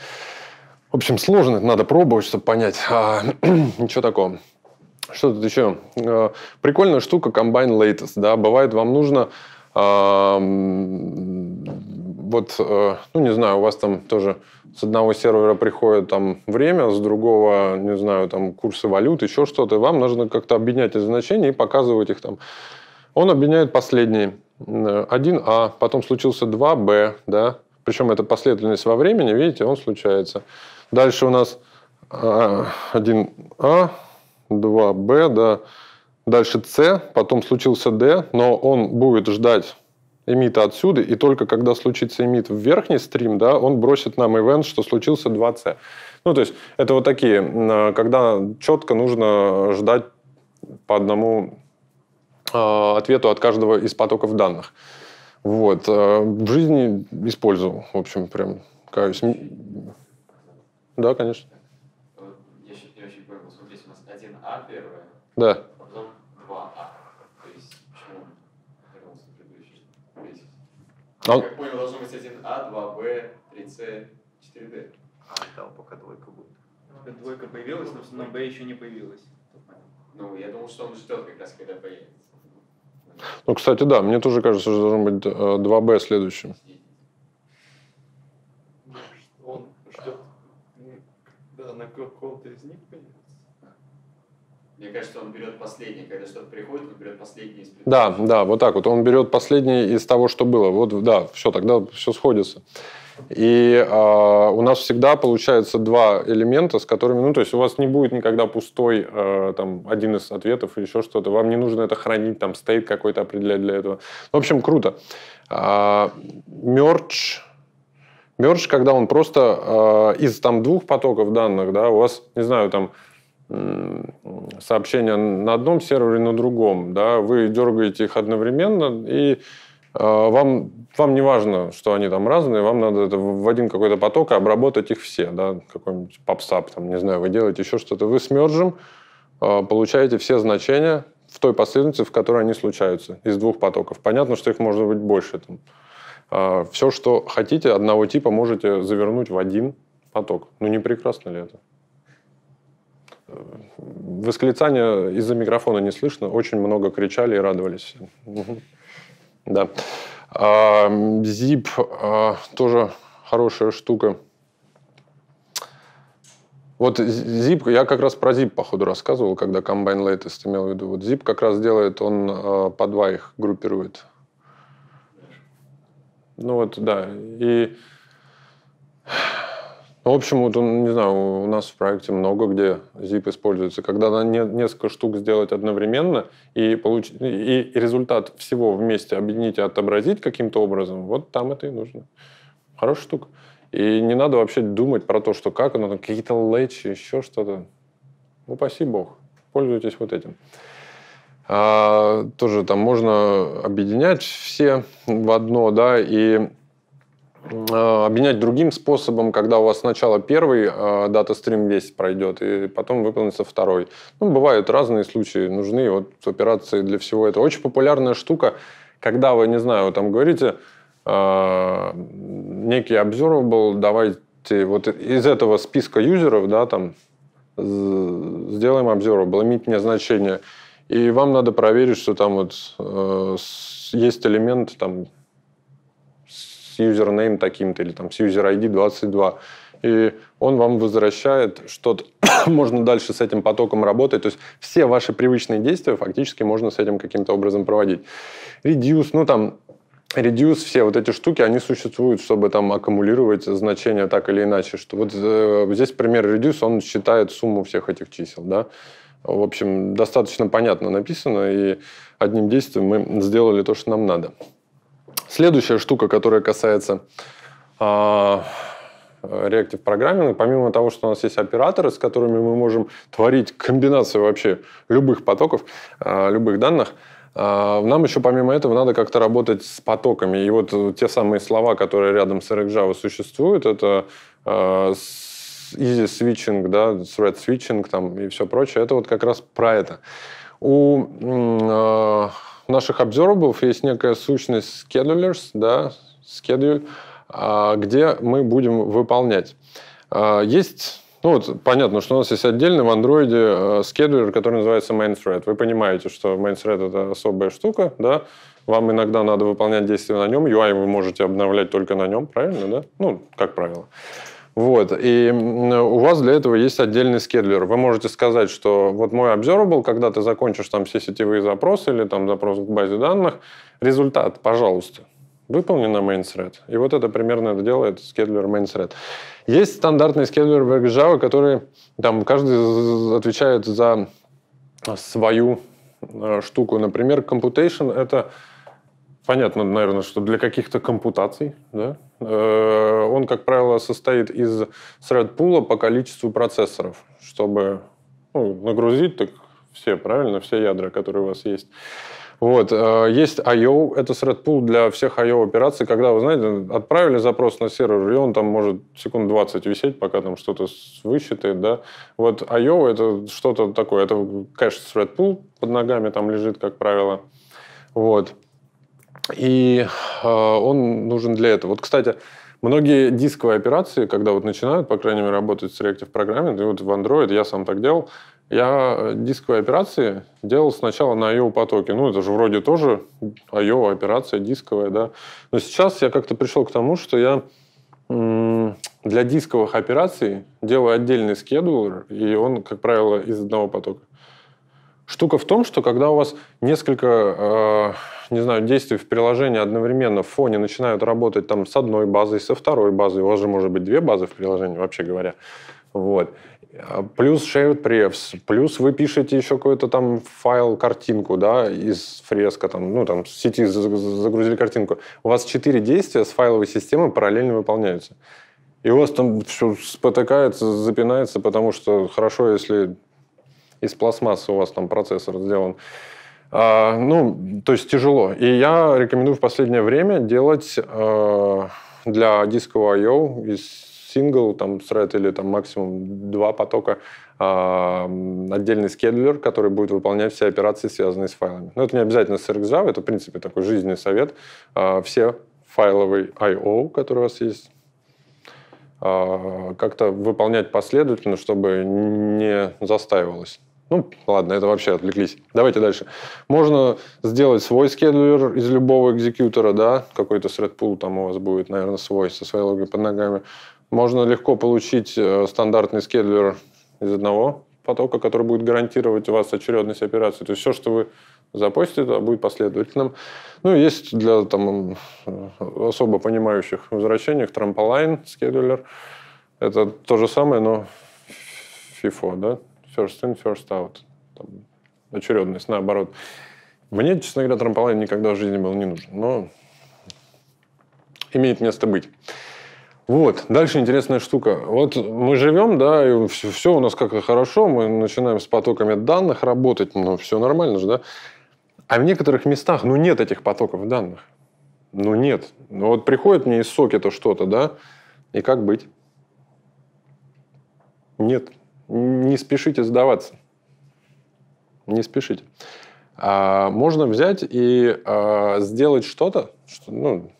В общем, сложно, надо пробовать, чтобы понять. А, ничего такого. Что тут еще? Э, прикольная штука Combine Latest. Да? Бывает, вам нужно вот, э, ну, не знаю, у вас там тоже с одного сервера приходит там время, с другого, не знаю, там курсы валют, еще что-то, и вам нужно как-то объединять эти значения и показывать их там. Он объединяет последний, 1А, э, потом случился 2Б, да, причем это последовательность во времени, видите, он случается. Дальше у нас 1А, 2, Б, да, дальше С, потом случился Д, но он будет ждать эмита отсюда, и только когда случится эмит в верхний стрим, да, он бросит нам ивент, что случился 2C. Ну, то есть, это вот такие, э, когда четко нужно ждать по одному э, ответу от каждого из потоков данных. Вот. Э, в жизни использовал, в общем, прям, каюсь. Да, конечно. Да. Потом ну, Но... Как понял, должно быть 1А, 2Б, 3С, 4Д. А, там пока двойка будет. Пока двойка появилась, но, в но Б еще не появилась. Ну, я думал, что он ждет как раз, когда появится. Ну, кстати, да, мне тоже кажется, что должен быть 2Б э, следующим. Он ждет на каком-то из них. Мне кажется, он берет последнее, когда что-то приходит, он берет последнее из Да, да, вот так вот. Он берет последнее из того, что было. Вот, да, все, тогда все сходится. И э, у нас всегда получается два элемента, с которыми, ну, то есть у вас не будет никогда пустой э, там один из ответов или еще что-то. Вам не нужно это хранить, там стоит какой-то определять для этого. В общем, круто. А, мерч. Мерч, когда он просто э, из там двух потоков данных, да, у вас, не знаю, там сообщения на одном сервере, на другом. Да? Вы дергаете их одновременно, и э, вам, вам не важно, что они там разные, вам надо это в один какой-то поток обработать их все, да, какой-нибудь попсап, там, не знаю, вы делаете еще что-то, вы с мержем э, получаете все значения в той последовательности, в которой они случаются, из двух потоков. Понятно, что их может быть больше. Там. Э, все, что хотите, одного типа можете завернуть в один поток. Ну, не прекрасно ли это? Восклицания из-за микрофона не слышно. Очень много кричали и радовались. Да. zip а, а, тоже хорошая штука. Вот zip, я как раз про zip, походу, рассказывал, когда Combine Latest имел в виду. Вот zip как раз делает, он а, по два их группирует. Ну вот, да. И ну, в общем, вот, не знаю, у нас в проекте много где zip используется. Когда надо несколько штук сделать одновременно и, получ... и результат всего вместе объединить и отобразить каким-то образом, вот там это и нужно. Хорошая штука. И не надо вообще думать про то, что как оно, какие-то лечи, еще что-то. Ну, упаси бог. Пользуйтесь вот этим. А, тоже там можно объединять все в одно, да, и Э, объединять другим способом, когда у вас сначала первый э, дата-стрим весь пройдет, и потом выполнится второй. Ну, бывают разные случаи, нужны вот операции для всего этого. Очень популярная штука, когда вы, не знаю, там говорите, э, некий был, давайте вот из этого списка юзеров, да, там, сделаем observable, иметь мне значение, и вам надо проверить, что там вот э, есть элемент, там, с юзернейм таким-то или там с юзер ID 22. И он вам возвращает что-то, можно дальше с этим потоком работать. То есть все ваши привычные действия фактически можно с этим каким-то образом проводить. Reduce, ну там Reduce, все вот эти штуки, они существуют, чтобы там аккумулировать значения так или иначе. Что вот э, здесь пример Reduce, он считает сумму всех этих чисел, да. В общем, достаточно понятно написано, и одним действием мы сделали то, что нам надо. Следующая штука, которая касается э, Reactive Programming, помимо того, что у нас есть операторы, с которыми мы можем творить комбинацию вообще любых потоков, э, любых данных, а, нам еще помимо этого надо как-то работать с потоками. И вот те самые слова, которые рядом с RxJava существуют, это а, easy switching, да, thread switching там, и все прочее, это вот как раз про это. У в наших обзорбов есть некая сущность schedulers, да, schedule, а, где мы будем выполнять. А, есть ну вот понятно, что у нас есть отдельный в Android э, scheduler, который называется Main Thread. Вы понимаете, что Main Thread это особая штука, да? Вам иногда надо выполнять действия на нем, UI вы можете обновлять только на нем, правильно, да? Ну, как правило. Вот. И у вас для этого есть отдельный скедлер. Вы можете сказать, что вот мой observable, когда ты закончишь там все сетевые запросы или там запрос к базе данных, результат, пожалуйста, выполнен на main thread. И вот это примерно это делает скедлер main thread. Есть стандартный скедлер в Java, который там каждый отвечает за свою э, штуку. Например, computation — это Понятно, наверное, что для каких-то компутаций, да, Э, он, как правило, состоит из thread-пула по количеству процессоров, чтобы ну, нагрузить так все, правильно, все ядра, которые у вас есть. Вот. Э, есть I.O., это thread pool для всех I.O. операций, когда, вы знаете, отправили запрос на сервер, и он там может секунд 20 висеть, пока там что-то высчитает, да. Вот I.O. это что-то такое, это кэш thread pool под ногами там лежит, как правило. Вот. И э, он нужен для этого. Вот, кстати, многие дисковые операции, когда вот начинают, по крайней мере, работать с Reactive программинг, и вот в Android я сам так делал, я э, дисковые операции делал сначала на IO-потоке. Ну, это же вроде тоже IO-операция дисковая, да. Но сейчас я как-то пришел к тому, что я для дисковых операций делаю отдельный скедулер, и он, как правило, из одного потока. Штука в том, что когда у вас несколько, э, не знаю, действий в приложении одновременно в фоне начинают работать там с одной базой, со второй базой, у вас же может быть две базы в приложении, вообще говоря. Вот. А плюс shared prefs, плюс вы пишете еще какой-то там файл, картинку, да, из фреска, там, ну, там, с сети загрузили картинку. У вас четыре действия с файловой системы параллельно выполняются. И у вас там все спотыкается, запинается, потому что хорошо, если из пластмассы у вас там процессор сделан. А, ну, то есть тяжело. И я рекомендую в последнее время делать э, для дискового I.O. из сингл, там, thread или там максимум два потока, э, отдельный скедлер, который будет выполнять все операции, связанные с файлами. Но ну, это не обязательно с RxJava, это, в принципе, такой жизненный совет. Э, все файловый I.O., который у вас есть, как-то выполнять последовательно, чтобы не застаивалось. Ну, ладно, это вообще отвлеклись. Давайте дальше. Можно сделать свой скедлер из любого экзекьютора, да, какой-то thread pool там у вас будет, наверное, свой, со своей логикой под ногами. Можно легко получить э, стандартный скедлер из одного потока, который будет гарантировать у вас очередность операций. То есть все, что вы запостите, это будет последовательным. Ну, есть для там, особо понимающих возвращениях трамполайн скедулер. Это то же самое, но FIFO, да? first in, first out. Там, очередность, наоборот. Мне, честно говоря, трамполайн никогда в жизни был не нужен, но имеет место быть. Вот. Дальше интересная штука. Вот мы живем, да, и все у нас как-то хорошо, мы начинаем с потоками данных работать, ну, все нормально же, да. А в некоторых местах, ну, нет этих потоков данных. Ну, нет. Ну, вот приходит мне из сокета что-то, да, и как быть? Нет не спешите сдаваться. Не спешите. А, можно взять и а, сделать что-то, что, ну,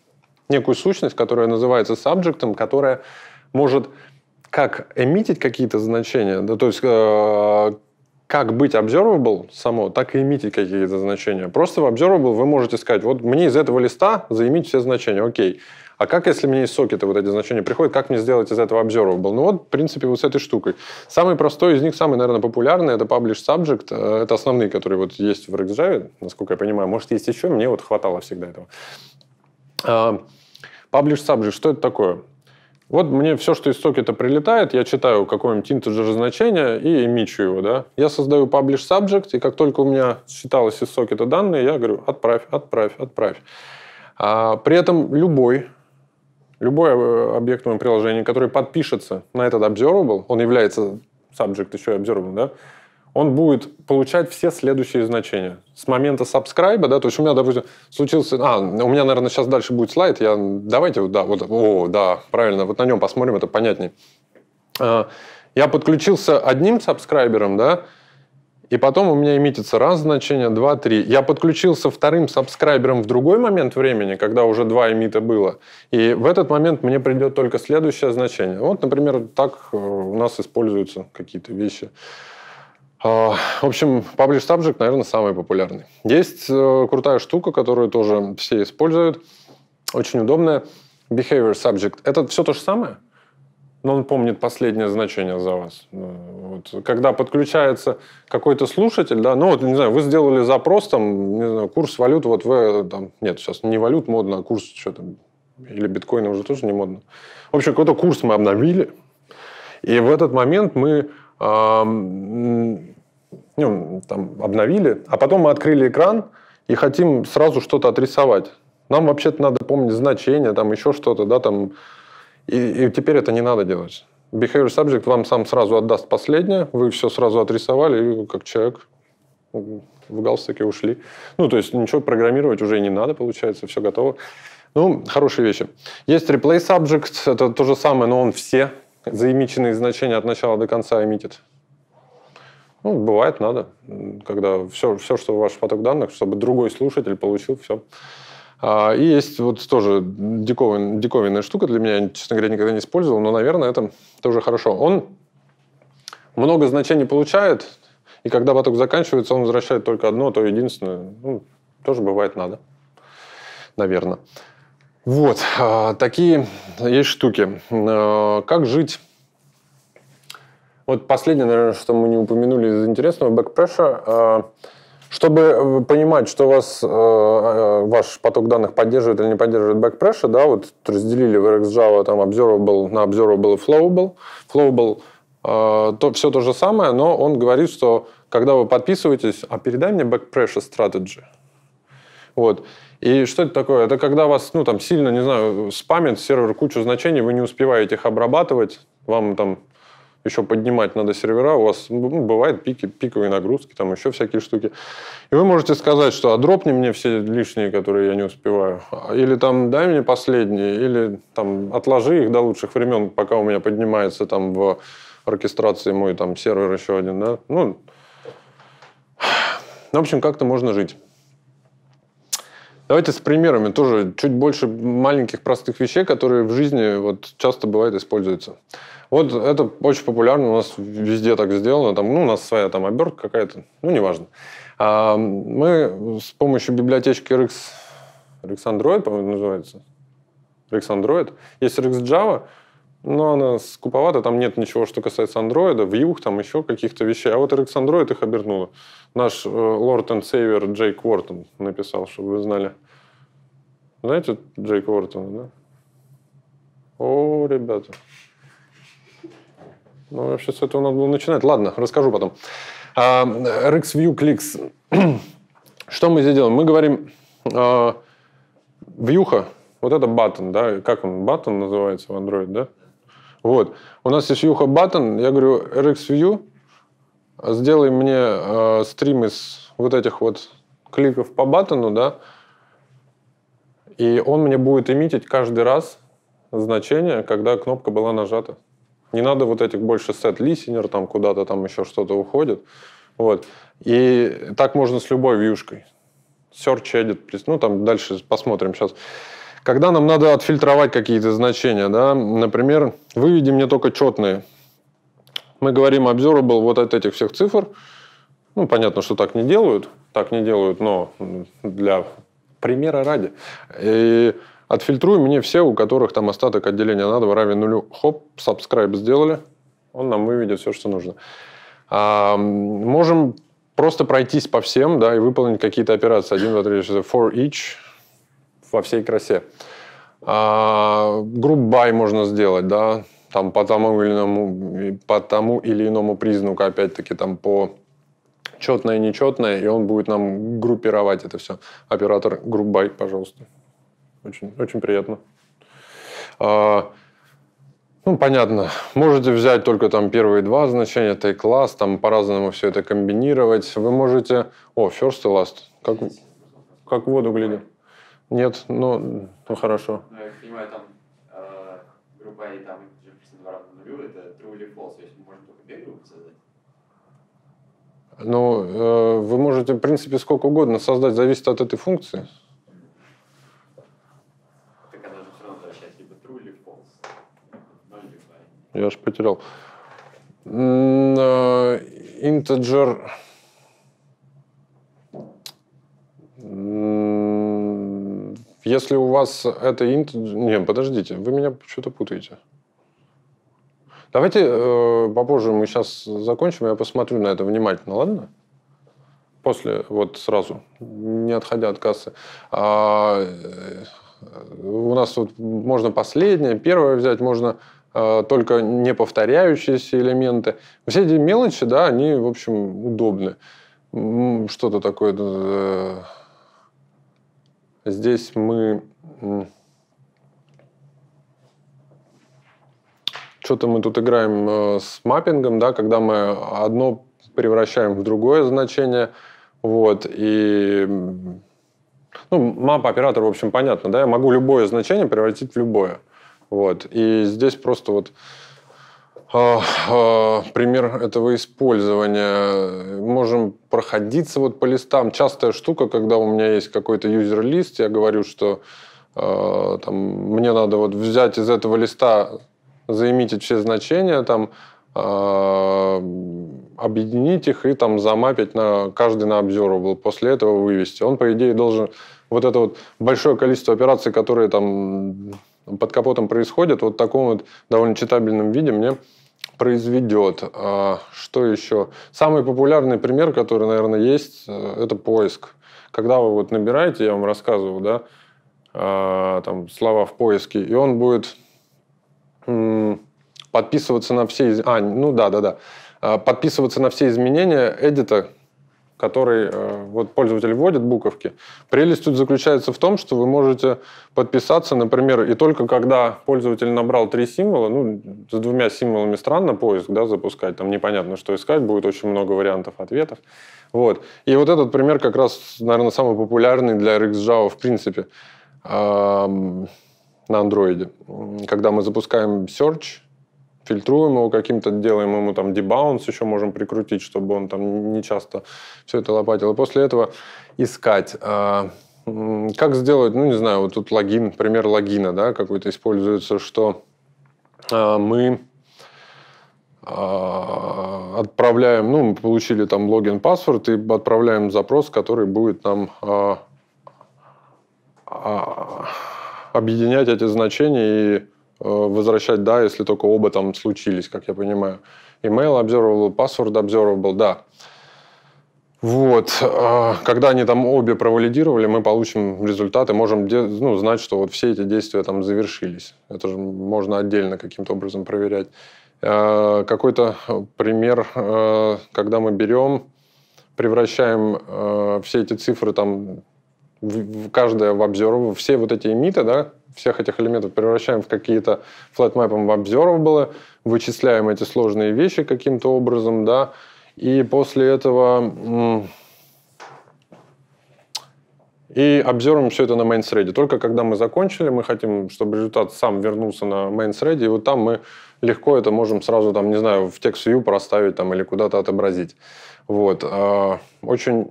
некую сущность, которая называется сабжектом, которая может как эмитить какие-то значения, да, то есть э, как быть observable само, так и эмитить какие-то значения. Просто в observable вы можете сказать, вот мне из этого листа заиметь все значения, окей. Okay. А как, если мне из сокета вот эти значения приходят, как мне сделать из этого observable? Ну вот, в принципе, вот с этой штукой. Самый простой из них, самый, наверное, популярный, это publish subject. Э, это основные, которые вот есть в RxJava, насколько я понимаю. Может, есть еще, мне вот хватало всегда этого. Uh, publish subject, что это такое? Вот мне все, что из сокета прилетает, я читаю какое-нибудь integer значение и имичу его, да. Я создаю publish subject, и как только у меня считалось из сокета данные, я говорю, отправь, отправь, отправь. А, при этом любой Любое э, объектное приложение, которое подпишется на этот observable, он является subject еще и observable, да, он будет получать все следующие значения. С момента сабскрайба, да, то есть у меня, допустим, случился... А, у меня, наверное, сейчас дальше будет слайд, я... Давайте, да, вот, о, да, правильно, вот на нем посмотрим, это понятнее. А, я подключился одним сабскрайбером, да, и потом у меня имитится раз значение, два, три. Я подключился вторым сабскрайбером в другой момент времени, когда уже два имита было. И в этот момент мне придет только следующее значение. Вот, например, так э, у нас используются какие-то вещи. А, в общем, Publish Subject, наверное, самый популярный. Есть э, крутая штука, которую тоже все используют, очень удобная. Behavior Subject. Это все то же самое? но он помнит последнее значение за вас. Ну, вот, когда подключается какой-то слушатель, да, ну вот, не знаю, вы сделали запрос, там, не знаю, курс валют, вот вы, там, нет, сейчас не валют модно, а курс, что то или биткоина уже тоже не модно. В общем, какой-то курс мы обновили, и в этот момент мы э, ну, там, обновили, а потом мы открыли экран и хотим сразу что-то отрисовать. Нам вообще-то надо помнить значение, там еще что-то, да, там и, и теперь это не надо делать. Behavior Subject вам сам сразу отдаст последнее, вы все сразу отрисовали, и как человек в галстуке ушли. Ну, то есть ничего программировать уже не надо, получается, все готово. Ну, хорошие вещи. Есть Replay Subject, это то же самое, но он все заимиченные значения от начала до конца имитит. Ну, бывает, надо, когда все, все, что ваш поток данных, чтобы другой слушатель получил все. А, и есть вот тоже диковин, диковинная штука для меня, честно говоря, никогда не использовал, но, наверное, это тоже хорошо. Он много значений получает, и когда поток заканчивается, он возвращает только одно, а то единственное. Ну, тоже бывает надо, наверное. Вот, а, такие есть штуки. Как жить вот последнее, наверное, что мы не упомянули из интересного, Backpressure. Чтобы э, понимать, что вас, э, э, ваш поток данных поддерживает или не поддерживает backpressure, да, вот разделили в RxJava там observable на observable и flowable. Flowable э, то, все то же самое, но он говорит, что когда вы подписываетесь, а передай мне backpressure strategy. Вот. И что это такое? Это когда вас, ну, там, сильно, не знаю, спамит сервер кучу значений, вы не успеваете их обрабатывать, вам там еще поднимать надо сервера, у вас ну, ну бывают пики, пиковые нагрузки, там еще всякие штуки. И вы можете сказать, что а дропни мне все лишние, которые я не успеваю, или там дай мне последние, или там отложи их до лучших времен, пока у меня поднимается там в оркестрации мой там сервер еще один, да. Ну, в общем, как-то можно жить. Давайте с примерами тоже чуть больше маленьких простых вещей, которые в жизни вот часто бывает используются. Вот это очень популярно, у нас везде так сделано. Там, ну, у нас своя там обертка какая-то, ну, неважно. А мы с помощью библиотечки RX, RX Android, по-моему, называется, RX Android, есть RX Java, но она скуповата, там нет ничего, что касается андроида, вьюх, там еще каких-то вещей. А вот RX Android их обернула. Наш лорд э, and сейвер Джейк Уортон написал, чтобы вы знали. Знаете Джейк Уортона, да? О, ребята. Ну, вообще с этого надо было начинать. Ладно, расскажу потом. А, RxView Clicks. Что мы здесь делаем? Мы говорим, а, вьюха, вот это Button, да, как он, Button называется в Android, да? Вот. У нас есть вьюха Button. я говорю, RxView, сделай мне а, стрим из вот этих вот кликов по баттону, да, и он мне будет имитить каждый раз значение, когда кнопка была нажата. Не надо вот этих больше сет-лисенер, там куда-то там еще что-то уходит. Вот. И так можно с любой вьюшкой. Search edit, ну там дальше посмотрим сейчас. Когда нам надо отфильтровать какие-то значения, да, например, выведи мне только четные. Мы говорим observable вот от этих всех цифр. Ну, понятно, что так не делают, так не делают, но для примера ради. И Отфильтруй мне все, у которых там остаток отделения на 2 равен нулю. Хоп, subscribe сделали. Он нам выведет все, что нужно. А, можем просто пройтись по всем, да, и выполнить какие-то операции. 1, 2, 3, 4, for each во всей красе. А, group by можно сделать, да, там по тому или иному, по тому или иному признаку, опять-таки, там по четное, нечетное, и он будет нам группировать это все. Оператор group by, пожалуйста. Очень, очень приятно. А, ну, понятно. Можете взять только там первые два значения, take класс, там по-разному все это комбинировать. Вы можете... О, first и last. Как, как в воду глядя. Нет, ну, ну хорошо. Ну, я понимаю, там, э, грубо говоря, там, нулю, это true или false, то есть можно только две группы создать. Ну, э, вы можете, в принципе, сколько угодно создать, зависит от этой функции. я же потерял. Интеджер... Э, если у вас это интеджер... Не, подождите, вы меня что-то путаете. Давайте э, попозже мы сейчас закончим, я посмотрю на это внимательно, ладно? После, вот сразу, не отходя от кассы. А, э, у нас вот можно последнее, первое взять, можно Э, только не повторяющиеся элементы. Все эти мелочи, да, они, в общем, удобны. Что-то такое... Здесь мы... Что-то мы тут играем э, с маппингом, да, когда мы одно превращаем в другое значение. Вот, и ну, мапа оператор, в общем, понятно, да, я могу любое значение превратить в любое. Вот. И здесь просто вот а, а, пример этого использования. Можем проходиться вот по листам. Частая штука, когда у меня есть какой-то юзер-лист, я говорю, что э, там, мне надо вот взять из этого листа, заимить все значения, там, объединить их и там замапить на каждый на observable, после этого вывести. Он, по идее, должен вот это вот большое количество операций, которые там под капотом происходит, вот в таком вот довольно читабельном виде мне произведет. А что еще? Самый популярный пример, который, наверное, есть, э, это поиск. Когда вы вот набираете, я вам рассказывал, да, а, там слова в поиске, и он будет подписываться на все... А, ну да, да, да. А, подписываться на все изменения эдита, который э, вот пользователь вводит буковки. Прелесть тут заключается в том, что вы можете подписаться, например, и только когда пользователь набрал три символа, ну, с двумя символами странно поиск да, запускать, там непонятно, что искать, будет очень много вариантов ответов. Вот. И вот этот пример как раз, наверное, самый популярный для RxJava в принципе на андроиде. Когда мы запускаем search, фильтруем его каким-то, делаем ему там дебаунс еще можем прикрутить, чтобы он там не часто все это лопатил. И после этого искать. А, как сделать, ну, не знаю, вот тут логин, пример логина, да, какой-то используется, что а, мы а, отправляем, ну, мы получили там логин, паспорт и отправляем запрос, который будет нам объединять эти значения и Э, возвращать, да, если только оба там случились, как я понимаю. Email обзорвал, паспорт обзорвал, да. Вот. Э, когда они там обе провалидировали, мы получим результаты, можем ну, знать, что вот все эти действия там завершились. Это же можно отдельно каким-то образом проверять. Э, какой-то пример, когда мы берем, превращаем все эти цифры там каждая в observable, все вот эти эмиты, да, всех этих элементов превращаем в какие-то флатмэпом в observable, вычисляем эти сложные вещи каким-то образом, да, и после этого и обзором все это на main thread. Только когда мы закончили, мы хотим, чтобы результат сам вернулся на main thread, и вот там мы легко это можем сразу, там, не знаю, в text view проставить там, или куда-то отобразить. Вот. А, очень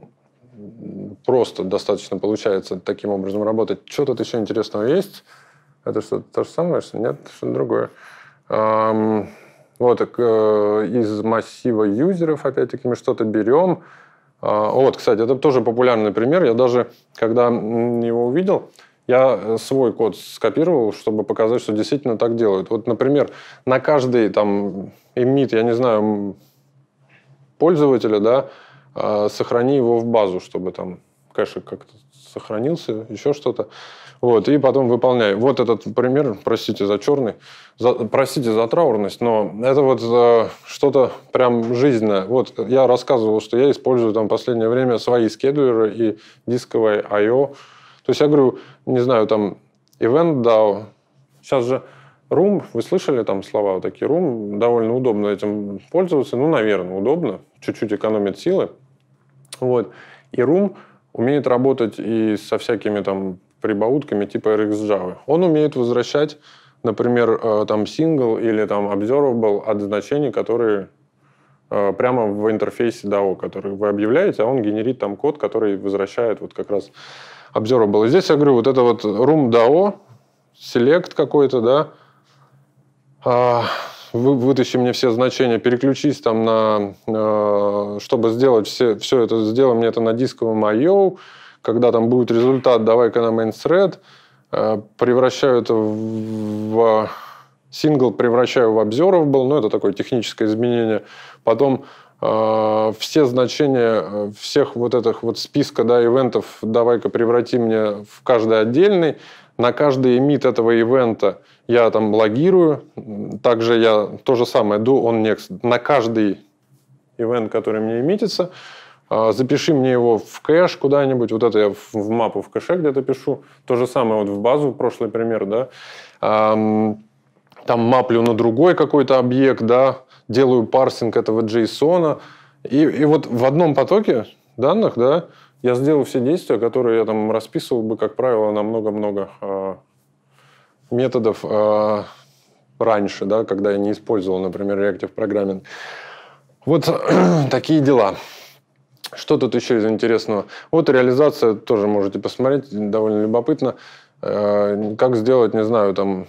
просто достаточно получается таким образом работать. Что тут еще интересного есть? Это что-то то же самое, что нет, что-то другое. Эм, вот так, э, из массива юзеров, опять-таки, мы что-то берем. Э, а, вот, кстати, это тоже популярный пример. Я даже, когда его увидел, я э, свой код скопировал, чтобы показать, что действительно так делают. Вот, например, на каждый там имит, я не знаю, пользователя, да, а, сохрани его в базу, чтобы там кэшек как-то сохранился, еще что-то. Вот, и потом выполняй. Вот этот пример, простите за черный, за, простите за траурность, но это вот э, что-то прям жизненное. Вот э, я рассказывал, что я использую там последнее время свои скедулеры и дисковые I.O. То есть я говорю, не знаю, там Event DAO. Сейчас же Room, вы слышали там слова вот такие, Room, довольно удобно этим пользоваться. Ну, наверное, удобно. Чуть-чуть экономит силы. Вот. И Room умеет работать и со всякими там прибаутками типа RxJava. Он умеет возвращать, например, э, там сингл или там observable от значений, которые э, прямо в интерфейсе DAO, который вы объявляете, а он генерит там код, который возвращает вот как раз observable. И здесь я говорю, вот это вот room DAO, select какой-то, да, а, вы, вытащи мне все значения, переключись там на, э, чтобы сделать все, все это, сделай мне это на дисковом I.O., когда там будет результат, давай-ка на main thread, э, превращаю это в э, сингл, превращаю в обзоров был, ну, это такое техническое изменение. Потом э, все значения э, всех вот этих вот списка да, ивентов давай-ка преврати мне в каждый отдельный, на каждый эмит этого ивента – я там логирую, также я то же самое do on next на каждый ивент, который мне имитится, а, запиши мне его в кэш куда-нибудь, вот это я в мапу в кэше где-то пишу, то же самое вот в базу, прошлый пример, да, там маплю на другой какой-то объект, да, делаю парсинг этого JSON, и, и вот в одном потоке данных, да, я сделал все действия, которые я там расписывал бы, как правило, на много-много а, методов э, раньше, да, когда я не использовал, например, Reactive Programming. Вот такие дела. Что тут еще из интересного? Вот реализация, тоже можете посмотреть, довольно любопытно. Э, как сделать, не знаю, там,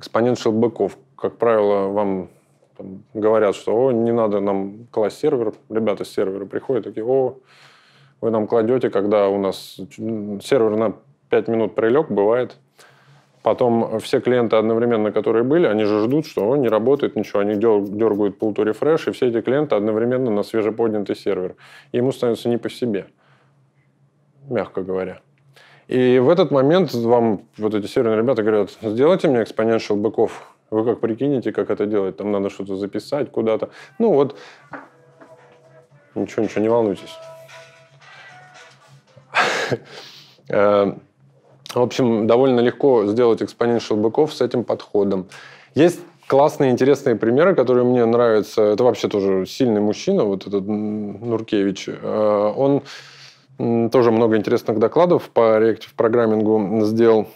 exponential быков. Как правило, вам там, говорят, что о, не надо нам класть сервер. Ребята с сервера приходят, такие, о, вы нам кладете, когда у нас сервер на 5 минут прилег, бывает. Потом все клиенты одновременно, которые были, они же ждут, что он не работает ничего, они дергают пулту рефреш, и все эти клиенты одновременно на свежеподнятый сервер. ему становится не по себе, мягко говоря. И в этот момент вам вот эти серверные ребята говорят, сделайте мне exponential быков. Вы как прикинете, как это делать? Там надо что-то записать куда-то. Ну вот, ничего, ничего, не волнуйтесь. Э, в общем, довольно легко сделать экспонент шелбыков с этим подходом. Есть классные, интересные примеры, которые мне нравятся. Это вообще тоже сильный мужчина, вот этот Нуркевич. Э, он тоже много интересных докладов по реактив программингу сделал.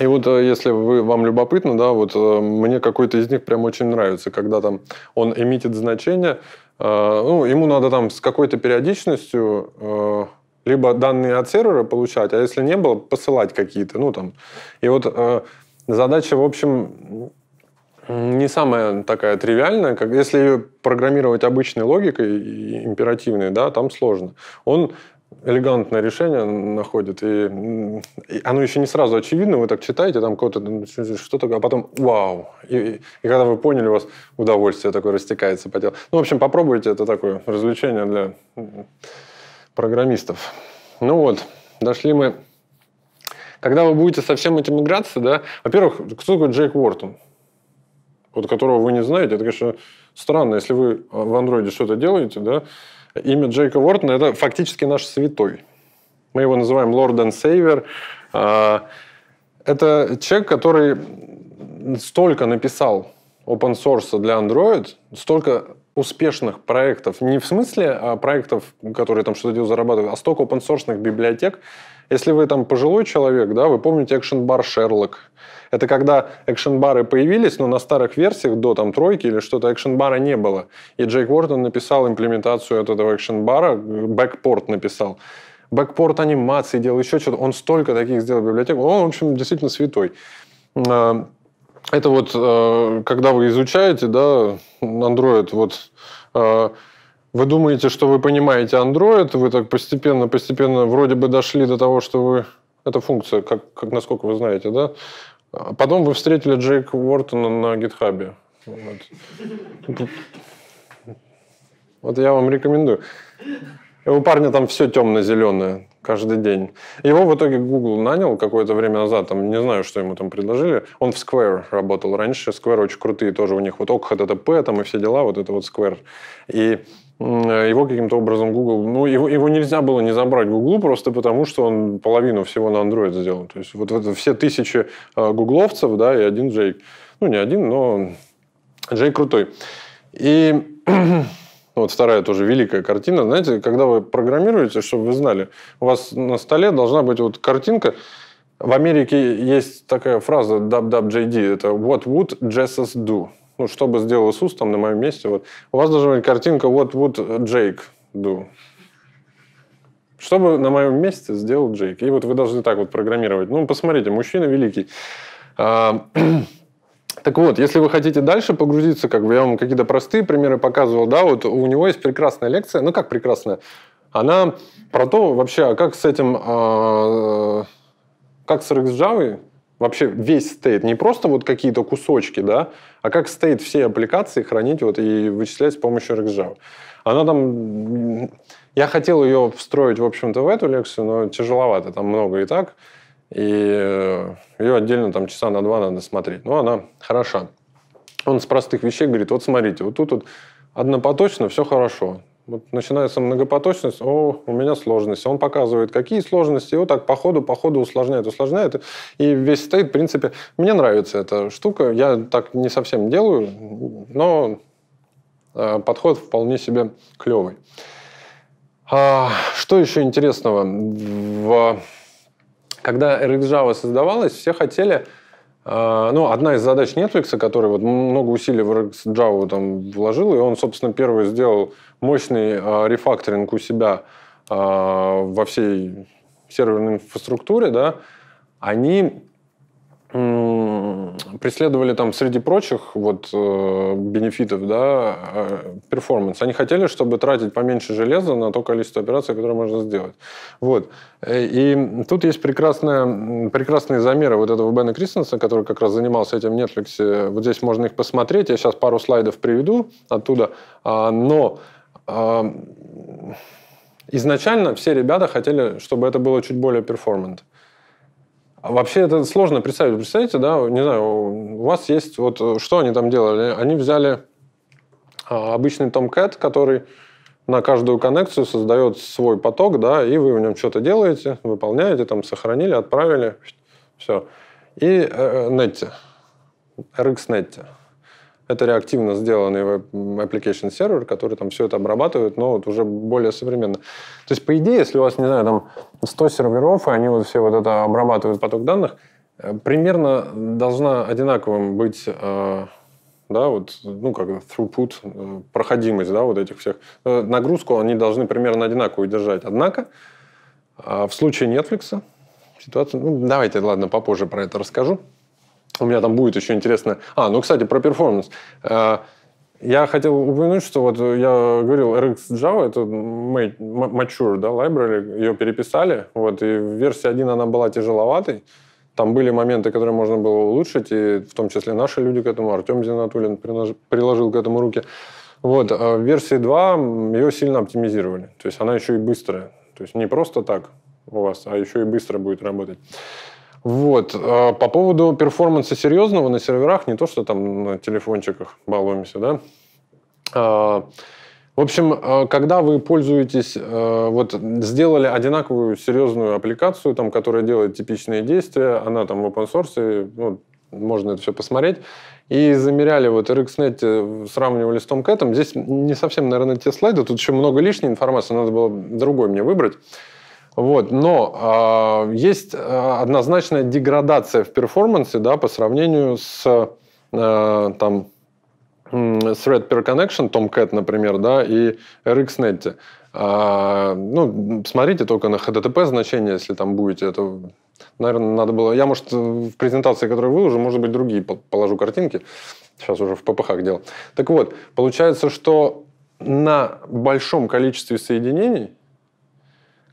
И вот э, если вы, вам любопытно, да, вот э, мне какой-то из них прям очень нравится, когда там он имитит значение, ну, ему надо там с какой-то периодичностью либо данные от сервера получать, а если не было, посылать какие-то, ну там. И вот э, задача, в общем, не самая такая тривиальная, как если ее программировать обычной логикой и императивной, да, там сложно. Он элегантное решение находит, и, и оно еще не сразу очевидно, вы так читаете, там какое-то ну, что-то, а потом вау, и, и, и когда вы поняли, у вас удовольствие такое растекается по телу. Ну, в общем, попробуйте, это такое развлечение для программистов. Ну вот, дошли мы. Когда вы будете со всем этим играться, да, во-первых, кто такой Джейк Уортон? Вот которого вы не знаете, это, конечно, странно, если вы э, в андроиде что-то делаете, да, имя Джейка Уортона – это фактически наш святой. Мы его называем Lord and Savior. Это человек, который столько написал open source для Android, столько успешных проектов, не в смысле а, проектов, которые там что-то делают, зарабатывают, а столько open-source библиотек. Если вы там пожилой человек, да, вы помните Action Bar Sherlock. Это когда экшен-бары появились, но на старых версиях до там тройки или что-то экшен-бара не было. И Джейк Уорден написал имплементацию от этого экшен-бара, бэкпорт написал бэкпорт анимации делал, еще что-то. Он столько таких сделал библиотек. Он, в общем, действительно святой это вот, э, когда вы изучаете, да, Android, вот э, вы думаете, что вы понимаете Android, вы так постепенно, постепенно вроде бы дошли до того, что вы... Это функция, как, как насколько вы знаете, да? А потом вы встретили Джейк Уортона на гитхабе. Вот. вот я вам рекомендую у парня там все темно-зеленое каждый день. Его в итоге Google нанял какое-то время назад, там, не знаю, что ему там предложили. Он в Square работал раньше. Square очень крутые тоже у них. Вот OkHTTP там и все дела, вот это вот Square. И его каким-то образом Google... Ну, его, его нельзя было не забрать Google просто потому, что он половину всего на Android сделал. То есть вот это все тысячи э, гугловцев, да, и один Джейк, Ну, не один, но Джейк крутой. И Ну, вот вторая тоже великая картина. Знаете, когда вы программируете, чтобы вы знали, у вас на столе должна быть вот картинка. В Америке есть такая фраза WWJD, это «What would Jesus do?» Ну, что бы сделал Иисус там на моем месте. Вот. У вас должна быть картинка «What would Jake do?» Что бы на моем месте сделал Джейк? И вот вы должны так вот программировать. Ну, посмотрите, мужчина великий. А, Так вот, если вы хотите дальше погрузиться, как бы я вам какие-то простые примеры показывал, да, вот у него есть прекрасная лекция, ну как прекрасная, она про то вообще, а как с этим, а, как с RX вообще весь стейт, не просто вот какие-то кусочки, да, а как стейт всей аппликации хранить вот и вычислять с помощью RxJava. Она там... Я хотел ее встроить, в общем-то, в эту лекцию, но тяжеловато, там много и так. И э, ее отдельно там часа на два надо смотреть. Но она хороша. Он с простых вещей говорит, вот смотрите, вот тут вот однопоточно все хорошо. Вот начинается многопоточность, о, у меня сложность. Он показывает, какие сложности, и вот так по ходу, по ходу усложняет, усложняет. И весь стоит. в принципе, мне нравится эта штука. Я так не совсем делаю, но э, подход вполне себе клевый. А, что еще интересного в когда RX Java создавалась, все хотели... Э, ну, одна из задач Netflix, который вот много усилий в RX Java там вложил, и он, собственно, первый сделал мощный э, рефакторинг у себя э, во всей серверной инфраструктуре, да, они преследовали там, среди прочих вот, э, бенефитов, да, э, перформанс. Они хотели, чтобы тратить поменьше железа на то количество операций, которые можно сделать. Вот. Э, и тут есть прекрасная, прекрасные замеры вот этого Бена Кристенса, который как раз занимался этим в Netflix. Вот здесь можно их посмотреть. Я сейчас пару слайдов приведу оттуда. А, но э, изначально все ребята хотели, чтобы это было чуть более перформант. Э, а вообще это сложно представить. Представляете, да, не знаю, у вас есть, вот э, что они там делали? Они взяли а, обычный Tomcat, который на каждую коннекцию создает свой поток, да, и вы в нем что-то делаете, выполняете, там сохранили, отправили, все. И э, э Netty, RxNetty. Это реактивно сделанный application сервер, который там все это обрабатывает, но вот уже более современно. То есть, по идее, если у вас, не знаю, там 100 серверов, и они вот все вот это обрабатывают поток данных, э, примерно должна одинаковым быть э, да, вот, ну, как throughput, э, проходимость, да, вот этих всех. Нагрузку они должны примерно одинаковую держать. Однако, а, в случае Netflix ситуация... Ну, давайте, ладно, попозже про это расскажу. У меня там будет еще интересно. А, ну, кстати, про перформанс. Э, я хотел упомянуть, что вот э, я говорил, RX Java это mature, да, library, ее переписали, вот, и в версии 1 она была тяжеловатой, там были моменты, которые можно было улучшить, и в том числе наши люди к этому, Артем Зинатулин приложил к этому руки. Вот, а в версии 2 ее сильно оптимизировали, то есть она еще и быстрая, то есть не просто так у вас, а еще и быстро будет работать. Вот. Э, по поводу перформанса серьезного на серверах, не то, что там на телефончиках балуемся, да. Э, в общем, э, когда вы пользуетесь, вот сделали одинаковую серьезную аппликацию, там, которая делает типичные действия, она там в open source, и, ну, можно это все посмотреть, и замеряли вот RxNet, сравнивали с Tomcat, здесь не совсем, наверное, те слайды, тут еще много лишней информации, надо было другой мне выбрать. Вот, но э, есть а, однозначная деградация в перформансе да, по сравнению с э, там, Thread Per Connection, Tomcat, например, да, и RxNet. Э, ну, смотрите только на HTTP значение, если там будете. Это, наверное, надо было... Я, может, в презентации, которую выложу, может быть, другие положу картинки. Сейчас уже в ППХ делал. Так вот, получается, что на большом количестве соединений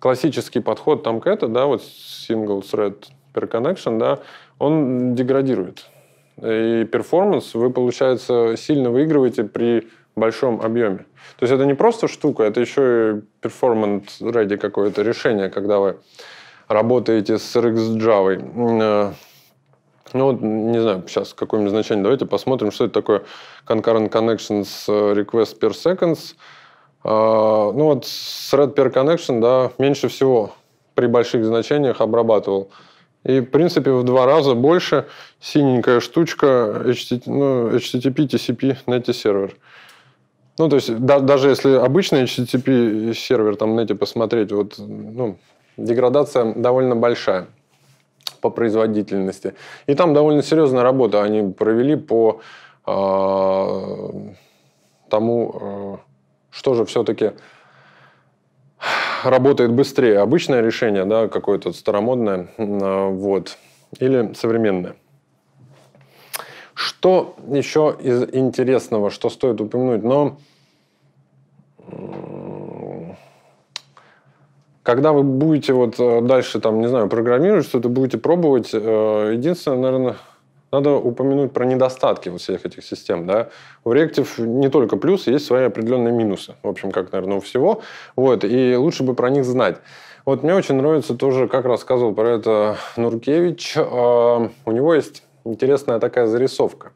классический подход там к это, да, вот single thread per connection, да, он деградирует. И перформанс вы, получается, сильно выигрываете при большом объеме. То есть это не просто штука, это еще и перформант ready какое-то решение, когда вы работаете с RX Java. Э, ну, вот, не знаю, сейчас какое мне значение. Давайте посмотрим, что это такое concurrent connections э, request per seconds. А, ну вот с Red Pair Connection, да, меньше всего при больших значениях обрабатывал. И, в принципе, в два раза больше синенькая штучка HTTP, ну, HTTP TCP Netty сервер. Ну, то есть, да, даже если обычный HTTP сервер там Netty посмотреть, вот, ну, деградация довольно большая по производительности. И там довольно серьезная работа они провели по э, тому, э, что же все-таки работает быстрее? Обычное решение, да, какое-то старомодное, а, вот, или современное? Что еще из интересного, что стоит упомянуть? Но когда вы будете вот э, дальше, там, не знаю, программировать, что-то будете пробовать, э, единственное, наверное, надо упомянуть про недостатки вот всех этих систем. Да? У реактив не только плюсы, есть свои определенные минусы. В общем, как, наверное, у всего. Вот, и лучше бы про них знать. Вот мне очень нравится тоже, как рассказывал про это Нуркевич. Э, у него есть интересная такая зарисовка.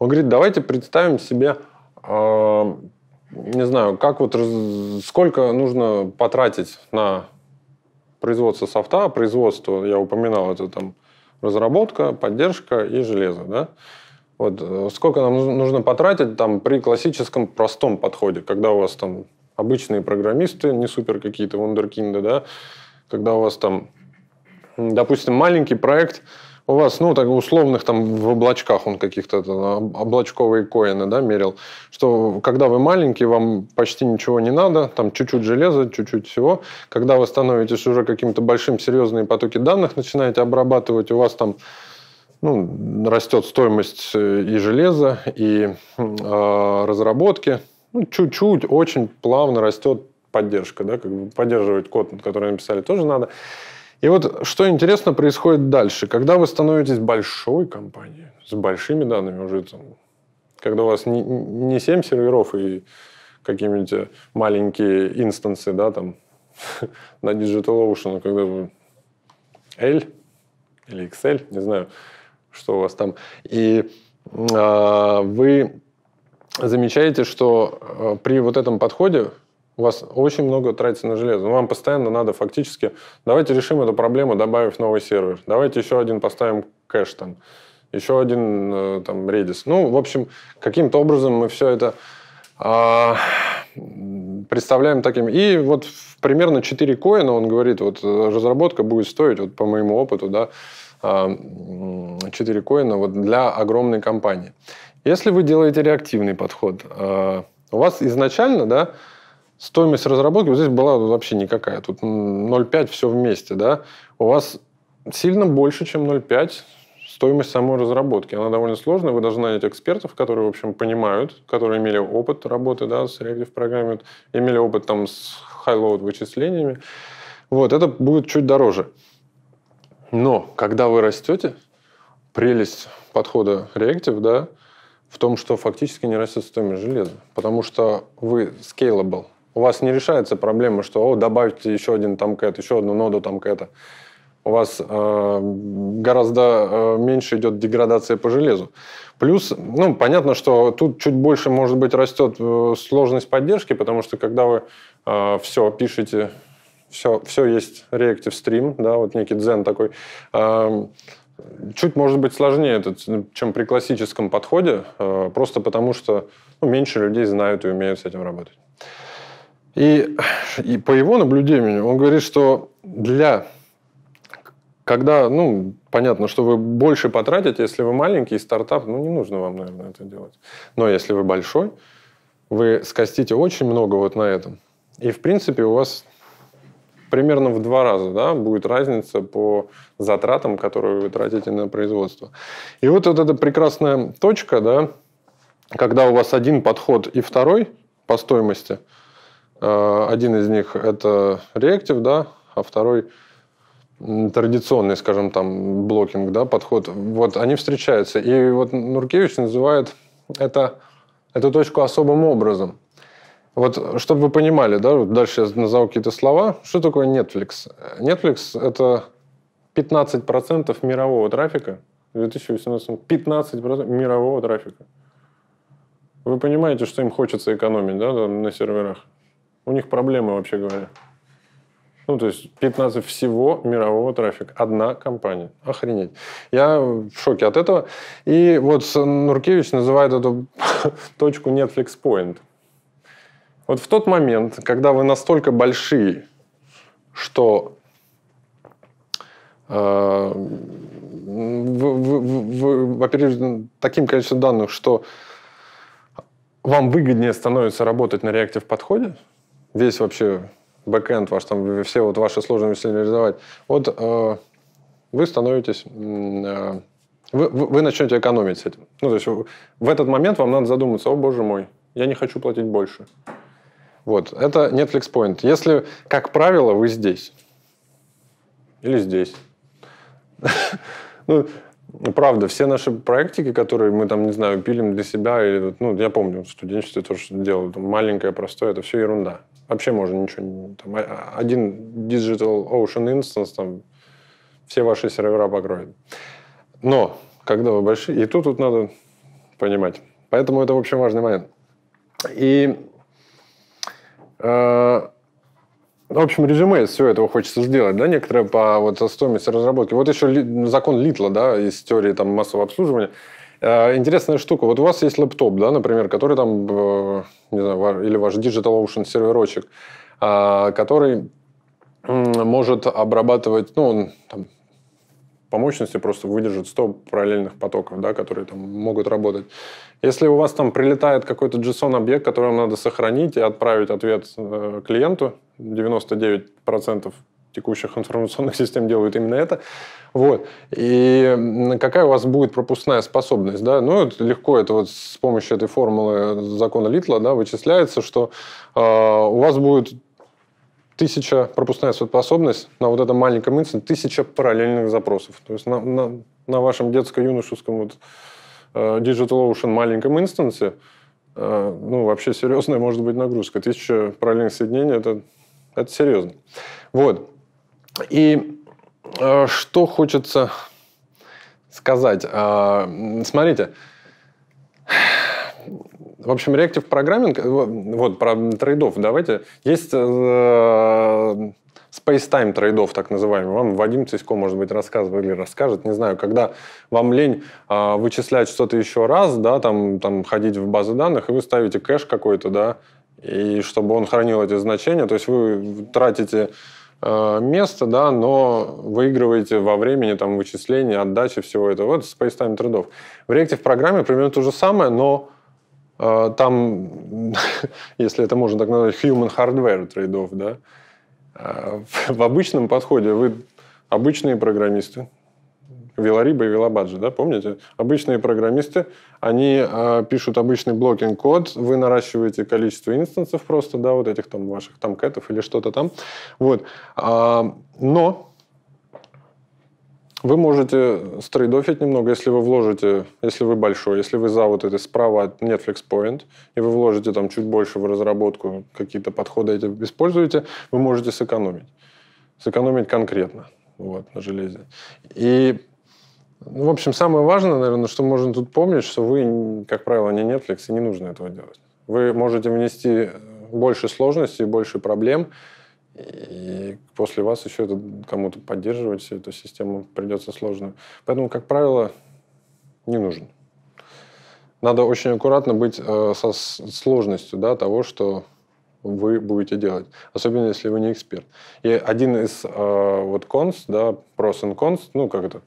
Он говорит, давайте представим себе, э, не знаю, как вот, сколько нужно потратить на производство софта, производство, я упоминал, это там Разработка, поддержка и железо. Да? Вот, э, сколько нам нужно потратить там, при классическом простом подходе, когда у вас там обычные программисты, не супер какие-то вундеркинды, да, когда у вас там, допустим, маленький проект – у вас, ну, так условных там в облачках он каких-то облачковые коины, да, мерил, что когда вы маленький, вам почти ничего не надо, там чуть-чуть железа, чуть-чуть всего. Когда вы становитесь уже каким-то большим, серьезные потоки данных начинаете обрабатывать, у вас там ну, растет стоимость э, и железа, и э, разработки. Ну, чуть-чуть, очень плавно растет поддержка, да, как бы поддерживать код, который написали, тоже надо. И вот что интересно происходит дальше. Когда вы становитесь большой компанией, с большими данными уже там, когда у вас не, не 7 серверов и какие-нибудь маленькие инстансы, да, там, на Digital Ocean, а когда вы L или Excel, не знаю, что у вас там, и э, вы замечаете, что э, при вот этом подходе у вас очень много тратится на железо. Ну, вам постоянно надо фактически... Давайте решим эту проблему, добавив новый сервер. Давайте еще один поставим кэш там. Еще один э, там Redis. Ну, в общем, каким-то образом мы все это а, представляем таким. И вот примерно 4 коина, он говорит, вот э, разработка будет стоить, вот по моему опыту, да, 4 а, коина вот для огромной компании. Если вы делаете реактивный подход, а, у вас изначально, да, стоимость разработки вот здесь была вообще никакая. Тут 0,5 все вместе, да. У вас сильно больше, чем 0,5 стоимость самой разработки. Она довольно сложная, вы должны найти экспертов, которые, в общем, понимают, которые имели опыт работы да, с реактив программе имели опыт там с high-load вычислениями. Вот, это будет чуть дороже. Но когда вы растете, прелесть подхода реактив да, в том, что фактически не растет стоимость железа, потому что вы scalable. У вас не решается проблема, что о, добавьте еще один тамкет, еще одну ноду тамкета. У вас э, гораздо э, меньше идет деградация по железу. Плюс, ну, понятно, что тут чуть больше, может быть, растет э, сложность поддержки, потому что когда вы э, все пишете, все, все есть Reactive Stream, да, вот некий дзен такой, э, чуть, может быть, сложнее этот, ну, чем при классическом подходе, э, просто потому что ну, меньше людей знают и умеют с этим работать. И, и по его наблюдению, он говорит, что для когда, ну, понятно, что вы больше потратите, если вы маленький стартап, ну, не нужно вам, наверное, это делать. Но если вы большой, вы скостите очень много вот на этом. И, в принципе, у вас примерно в два раза да, будет разница по затратам, которые вы тратите на производство. И вот, вот эта прекрасная точка, да, когда у вас один подход и второй по стоимости – Э, один из них – это реактив, да, а второй традиционный, скажем там, блокинг, да, подход, вот они встречаются. И вот Нуркевич называет это, эту точку особым образом. Вот, чтобы вы понимали, да, дальше я назову какие-то слова. Что такое Netflix? Netflix – это 15% мирового трафика в 2018 15% мирового трафика. Вы понимаете, что им хочется экономить да, на серверах? У них проблемы, вообще говоря. Ну, то есть 15 всего мирового трафика. Одна компания. Охренеть. Я в шоке от этого. И вот Нуркевич называет эту точку Netflix Point. Вот в тот момент, когда вы настолько большие, что э, вы, вы, оперируете таким количеством данных, что вам выгоднее становится работать на реакте подходе, весь вообще бэкэнд ваш, там все вот ваши сложности реализовать. Вот э, вы становитесь, э, вы, вы начнете экономить с этим. Ну, то есть в этот момент вам надо задуматься, о боже мой, я не хочу платить больше. Вот, это Netflix Point. Если, как правило, вы здесь или здесь. ну, правда, все наши проектики, которые мы там, не знаю, пилим для себя, или, ну, я помню, в студенчестве что делал, там, маленькое, простое, это все ерунда вообще можно ничего... Там, а, один Digital Ocean Instance там все ваши сервера покроет. Но когда вы большие... И тут, тут надо понимать. Поэтому это, в общем, важный момент. И э, в общем, резюме из всего этого хочется сделать, да, некоторое по вот стоимости разработки. Вот еще закон Литла, да, из теории там массового обслуживания. А, интересная штука. Вот у вас есть лэптоп, да, например, который там, э, не знаю, или ваш Digital Ocean серверочек, а, который может обрабатывать, ну, он там, по мощности просто выдержит 100 параллельных потоков, да, которые там могут работать. Если у вас там прилетает какой-то JSON-объект, который вам надо сохранить и отправить ответ э, клиенту, 99% текущих информационных систем делают именно это. Вот. И какая у вас будет пропускная способность? Да? Ну, это легко это вот с помощью этой формулы закона Литла да, вычисляется, что э, у вас будет тысяча пропускная способность на вот этом маленьком инстанте, тысяча параллельных запросов. То есть на, на, на вашем детско-юношеском вот, э, Digital Ocean маленьком инстансе э, ну, вообще серьезная может быть нагрузка. Тысяча параллельных соединений – это, это серьезно. Вот. И э, что хочется сказать. Э, смотрите, в общем, реактив программинг, э, вот про трейдов, давайте. Есть э, space-time трейдов, так называемый. Вам Вадим Цысько, может быть, рассказывает, или расскажет, не знаю, когда вам лень э, вычислять что-то еще раз, да, там, там ходить в базы данных, и вы ставите кэш какой-то, да, и чтобы он хранил эти значения, то есть вы тратите Э, место, да, но выигрываете во времени там, вычисления, отдачи всего этого. Вот space-time трудов. В React в программе примерно то же самое, но э, там, если это можно так назвать, human hardware трейдов, да, э, в обычном подходе вы обычные программисты, Велариба и Велабаджи, да, помните? Обычные программисты, они э, пишут обычный блокинг-код, вы наращиваете количество инстансов просто, да, вот этих там ваших там кэтов или что-то там. Вот. А, но вы можете стрейдофить немного, если вы вложите, если вы большой, если вы за вот этой справа от Netflix Point, и вы вложите там чуть больше в разработку, какие-то подходы эти используете, вы можете сэкономить. Сэкономить конкретно вот, на железе. И ну, в общем, самое важное, наверное, что можно тут помнить, что вы, как правило, не Netflix, и не нужно этого делать. Вы можете внести больше сложностей, больше проблем, и после вас еще это кому-то поддерживать, эту систему придется сложно. Поэтому, как правило, не нужен. Надо очень аккуратно быть э, со сложностью да, того, что вы будете делать, особенно если вы не эксперт. И один из э, вот конс, да, pros and cons, ну как это,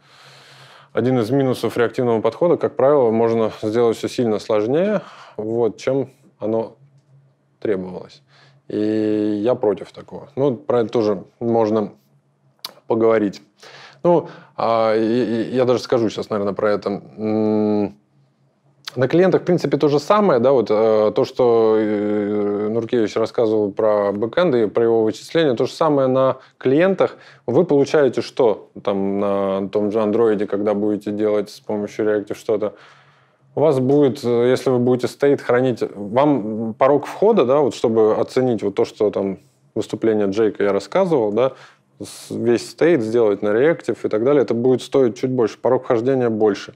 один из минусов реактивного подхода, как правило, можно сделать все сильно сложнее, вот, чем оно требовалось. И я против такого. Ну, про это тоже можно поговорить. Ну, а, я даже скажу сейчас, наверное, про это. На клиентах, в принципе, то же самое, да, вот э, то, что э, Нуркевич рассказывал про бэкэнды и про его вычисления, то же самое на клиентах. Вы получаете что там на том же андроиде, когда будете делать с помощью Reactive что-то? У вас будет, э, если вы будете стоит хранить, вам порог входа, да, вот чтобы оценить вот то, что там выступление Джейка я рассказывал, да, весь стейт сделать на реактив и так далее, это будет стоить чуть больше, порог вхождения больше.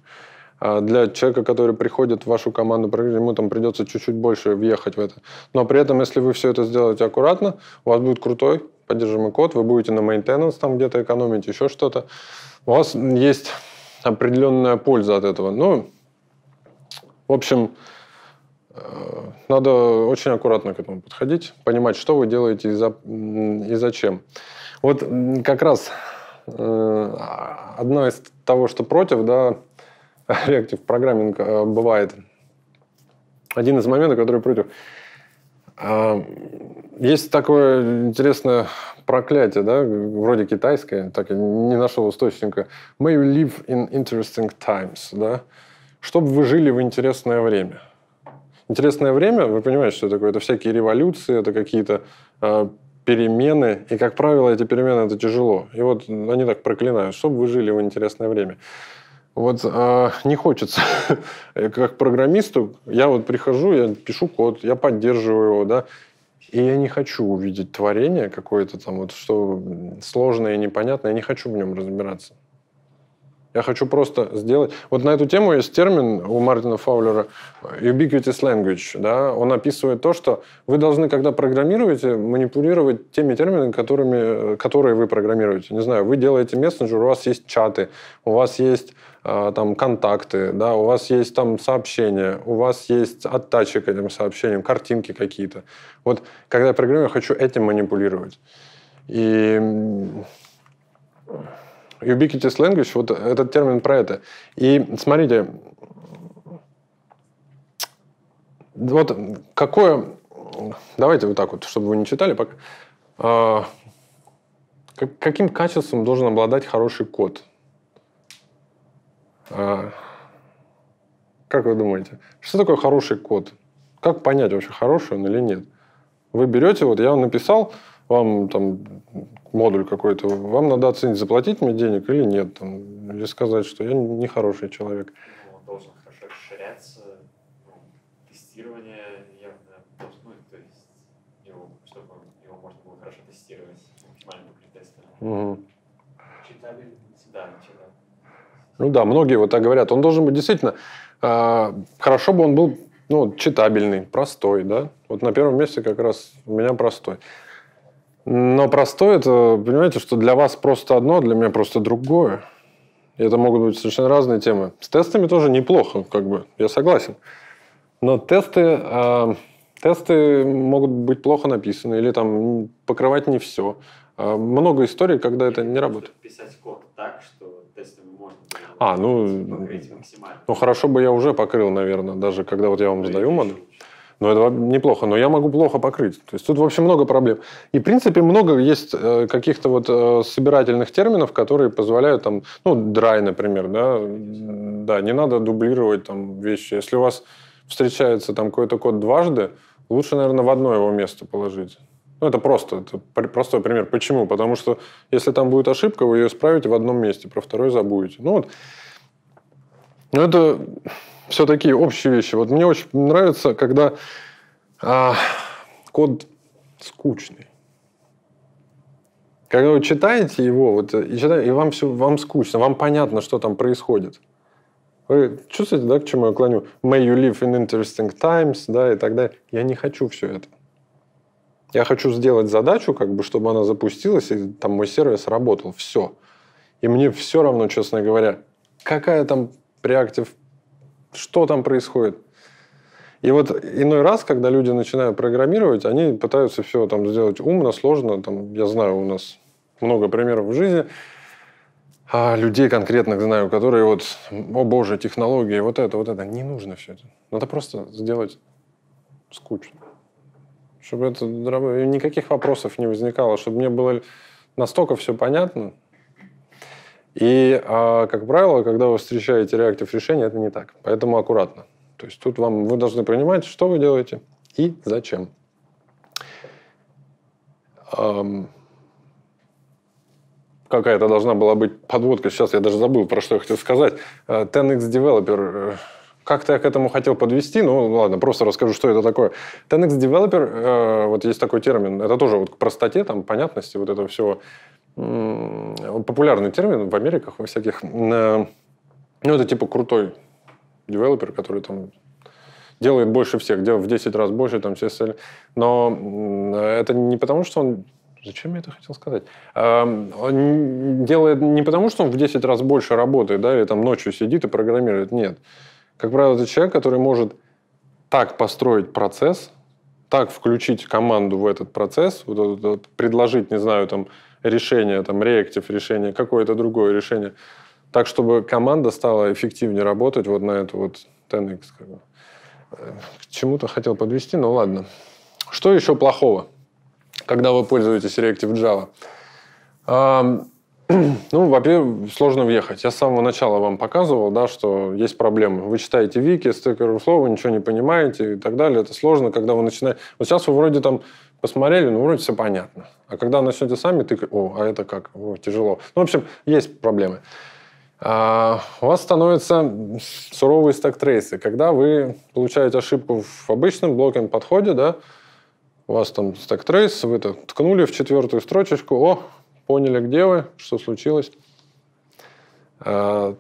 А для человека, который приходит в вашу команду, ему там придется чуть-чуть больше въехать в это. Но при этом, если вы все это сделаете аккуратно, у вас будет крутой поддерживаемый код, вы будете на maintenance там где-то экономить, еще что-то. У вас есть определенная польза от этого. Ну, в общем, э, надо очень аккуратно к этому подходить, понимать, что вы делаете и, за, и зачем. Вот как раз э, одно из того, что против, да, Reactive Programming э, бывает. Один из моментов, который против. А, есть такое интересное проклятие, да, вроде китайское, так и не нашел источника. Мы live in interesting times, да. Чтобы вы жили в интересное время. Интересное время, вы понимаете, что такое? Это всякие революции, это какие-то э, перемены, и, как правило, эти перемены – это тяжело. И вот они так проклинают, чтобы вы жили в интересное время. Вот а, не хочется, как программисту, я вот прихожу, я пишу код, я поддерживаю его, да, и я не хочу увидеть творение какое-то там, вот что сложное и непонятное, я не хочу в нем разбираться. Я хочу просто сделать... Вот на эту тему есть термин у Мартина Фаулера э, ubiquitous language. Да? Он описывает то, что вы должны, когда программируете, манипулировать теми терминами, которыми, э, которые вы программируете. Не знаю, вы делаете мессенджер, у вас есть чаты, у вас есть а, там контакты, да, у вас есть там сообщения, у вас есть оттачи к этим сообщениям, картинки какие-то. Вот когда я программирую, я хочу этим манипулировать. И ubiquitous language, вот этот термин про это. И смотрите, вот какое... Давайте вот так вот, чтобы вы не читали пока. А, каким качеством должен обладать хороший код? А, как вы думаете, что такое хороший код? Как понять вообще, хороший он или нет? Вы берете, вот я написал вам там модуль какой-то, вам надо оценить, заплатить мне денег или нет, там, или сказать, что я не хороший человек. Он должен хорошо расширяться, ну, тестирование явно, ну, то есть, его, чтобы его можно было хорошо тестировать, максимально при тесте. Угу. Ну да, многие вот так говорят. Он должен быть действительно... Э, хорошо бы он был ну, читабельный, простой, да. Вот на первом месте как раз у меня простой. Но простой это, понимаете, что для вас просто одно, для меня просто другое. И это могут быть совершенно разные темы. С тестами тоже неплохо, как бы, я согласен. Но тесты, э, тесты могут быть плохо написаны или там покрывать не все. Э, а, много историй, когда это не работает. Писать код. А, ну, ну хорошо бы я уже покрыл, наверное, даже когда вот я вам сдаю модель. Но это неплохо. Но я могу плохо покрыть. То есть тут, вообще много проблем. И, в принципе, много есть э, каких-то вот э, собирательных терминов, которые позволяют там, ну, драй, например, да, да, не надо дублировать там вещи. Если у вас встречается там какой-то код дважды, лучше, наверное, в одно его место положить. Ну, это просто, это простой пример. Почему? Потому что если там будет ошибка, вы ее исправите в одном месте, про второй забудете. Ну, вот. Но ну, это все такие общие вещи. Вот мне очень нравится, когда а, код скучный. Когда вы читаете его, вот, э, и, читаете, и вам, все, вам скучно, вам понятно, что там происходит. Вы чувствуете, да, к чему я клоню? May you live in interesting times, да, и так далее. Я не хочу все это. Я хочу сделать задачу, как бы, чтобы она запустилась, и там мой сервис работал. Все. И мне все равно, честно говоря, какая там реактив, что там происходит. И вот иной раз, когда люди начинают программировать, они пытаются все там сделать умно, сложно. Там, я знаю, у нас много примеров в жизни, а людей конкретных знаю, которые вот, о боже, технологии, вот это, вот это. Не нужно все это. Надо просто сделать скучно чтобы это, никаких вопросов не возникало, чтобы мне было настолько все понятно. И, а, как правило, когда вы встречаете реактив решения, это не так. Поэтому аккуратно. То есть тут вам, вы должны понимать, что вы делаете и зачем. Какая-то должна была быть подводка. Сейчас я даже забыл, про что я хотел сказать. 10x э, Developer э, как-то я к этому хотел подвести, ну ладно, просто расскажу, что это такое. 10x Developer, э, вот есть такой термин, это тоже вот к простоте, там, понятности вот этого всего. М-м, популярный термин в Америках во всяких. Э, ну, это типа крутой девелопер, который там делает больше всех, делает в 10 раз больше, там, все CSL. Но м-м, это не потому, что он Зачем я это хотел сказать? Э, он делает не потому, что он в 10 раз больше работает, да, или там ночью сидит и программирует. Нет. Как правило, это человек, который может так построить процесс, так включить команду в этот процесс, вот, вот, вот, предложить, не знаю, там, решение, там, реактив решение, какое-то другое решение, так, чтобы команда стала эффективнее работать вот на эту вот 10 Как бы. Э, к чему-то хотел подвести, но ладно. Что еще плохого, когда вы пользуетесь Reactive Java? Ну, во-первых, сложно въехать. Я с самого начала вам показывал, да, что есть проблемы. Вы читаете вики, стекеры слова, ничего не понимаете и так далее. Это сложно, когда вы начинаете... Вот сейчас вы вроде там посмотрели, ну, вроде все понятно. А когда начнете сами ты, о, а это как? О, тяжело. Ну, в общем, есть проблемы. А у вас становятся суровые стек-трейсы. Когда вы получаете ошибку в обычном блокинг подходе, да, у вас там стек-трейс, вы это ткнули в четвертую строчечку, о, поняли, где вы, что случилось. А,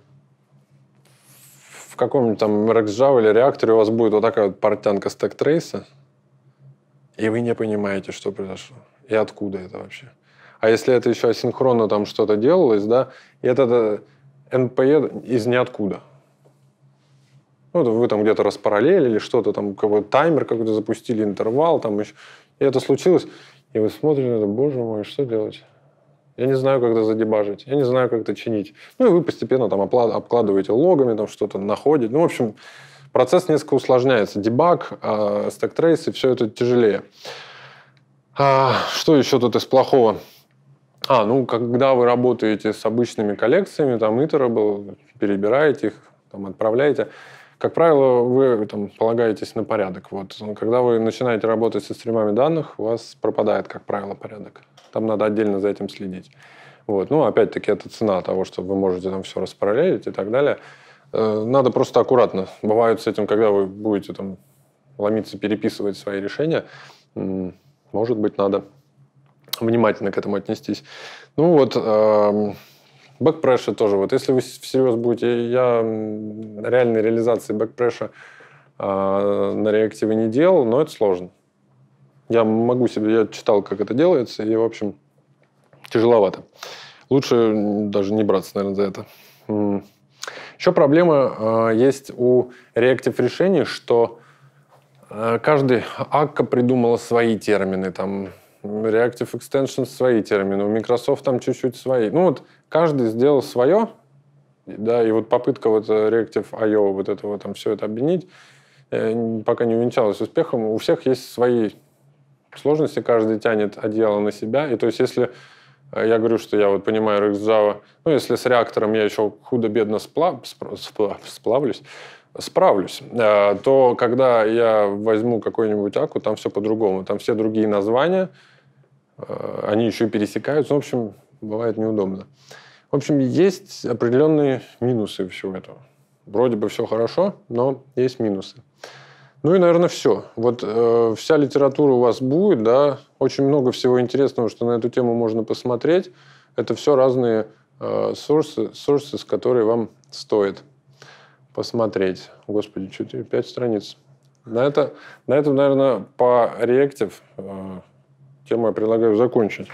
в каком-нибудь там RxJava или реакторе у вас будет вот такая вот портянка стек трейса, и вы не понимаете, что произошло и откуда это вообще. А если это еще асинхронно там что-то делалось, да, и это, это NPE из ниоткуда. Ну, вы там где-то распараллелили что-то, там какой-то таймер какой-то запустили, интервал, там еще. И это случилось, и вы смотрите, боже мой, что делать? Я не знаю, как это задебажить. Я не знаю, как это чинить. Ну, и вы постепенно там обкладываете логами, там что-то находите. Ну, в общем, процесс несколько усложняется. Дебаг, э, стек трейсы, все это тяжелее. А, что еще тут из плохого? А, ну, когда вы работаете с обычными коллекциями, там, Итера был, перебираете их, там, отправляете, как правило, вы там, полагаетесь на порядок. Вот. Когда вы начинаете работать со стримами данных, у вас пропадает, как правило, порядок. Там надо отдельно за этим следить. Вот. Ну, опять-таки, это цена того, что вы можете там все распараллелить и так далее. Э, надо просто аккуратно. Бывают с этим, когда вы будете там ломиться, переписывать свои решения, может быть, надо внимательно к этому отнестись. Ну вот, эм, Бэкпреша тоже. Вот если вы всерьез будете... Я реальной реализации бэкпреша э, а, на реактиве не делал, но это сложно. Я могу себе... Я читал, как это делается, и, в общем, тяжеловато. Лучше даже не браться, наверное, за это. Еще проблема э, есть у реактив решений, что э, каждый АККА придумал свои термины. Там Reactive Extension свои термины, у Microsoft там чуть-чуть свои. Ну вот каждый сделал свое, да, и вот попытка вот э, Reactive I.O. вот этого там все это объединить э, пока не увенчалась успехом. У всех есть свои сложности, каждый тянет одеяло на себя. И то есть если э, я говорю, что я вот понимаю React ну если с реактором я еще худо-бедно сплав, сплав, сплавлюсь, справлюсь, то когда я возьму какой-нибудь аку, там все по-другому, там все другие названия, Э, они еще пересекаются. В общем, бывает неудобно. В общем, есть определенные минусы всего этого. Вроде бы все хорошо, но есть минусы. Ну и, наверное, все. Вот э, вся литература у вас будет, да, очень много всего интересного, что на эту тему можно посмотреть. Это все разные э, sources, sources, которые вам стоит посмотреть. Господи, 4, 5 страниц. На это, на этом, наверное, по реактив э, тему я предлагаю закончить.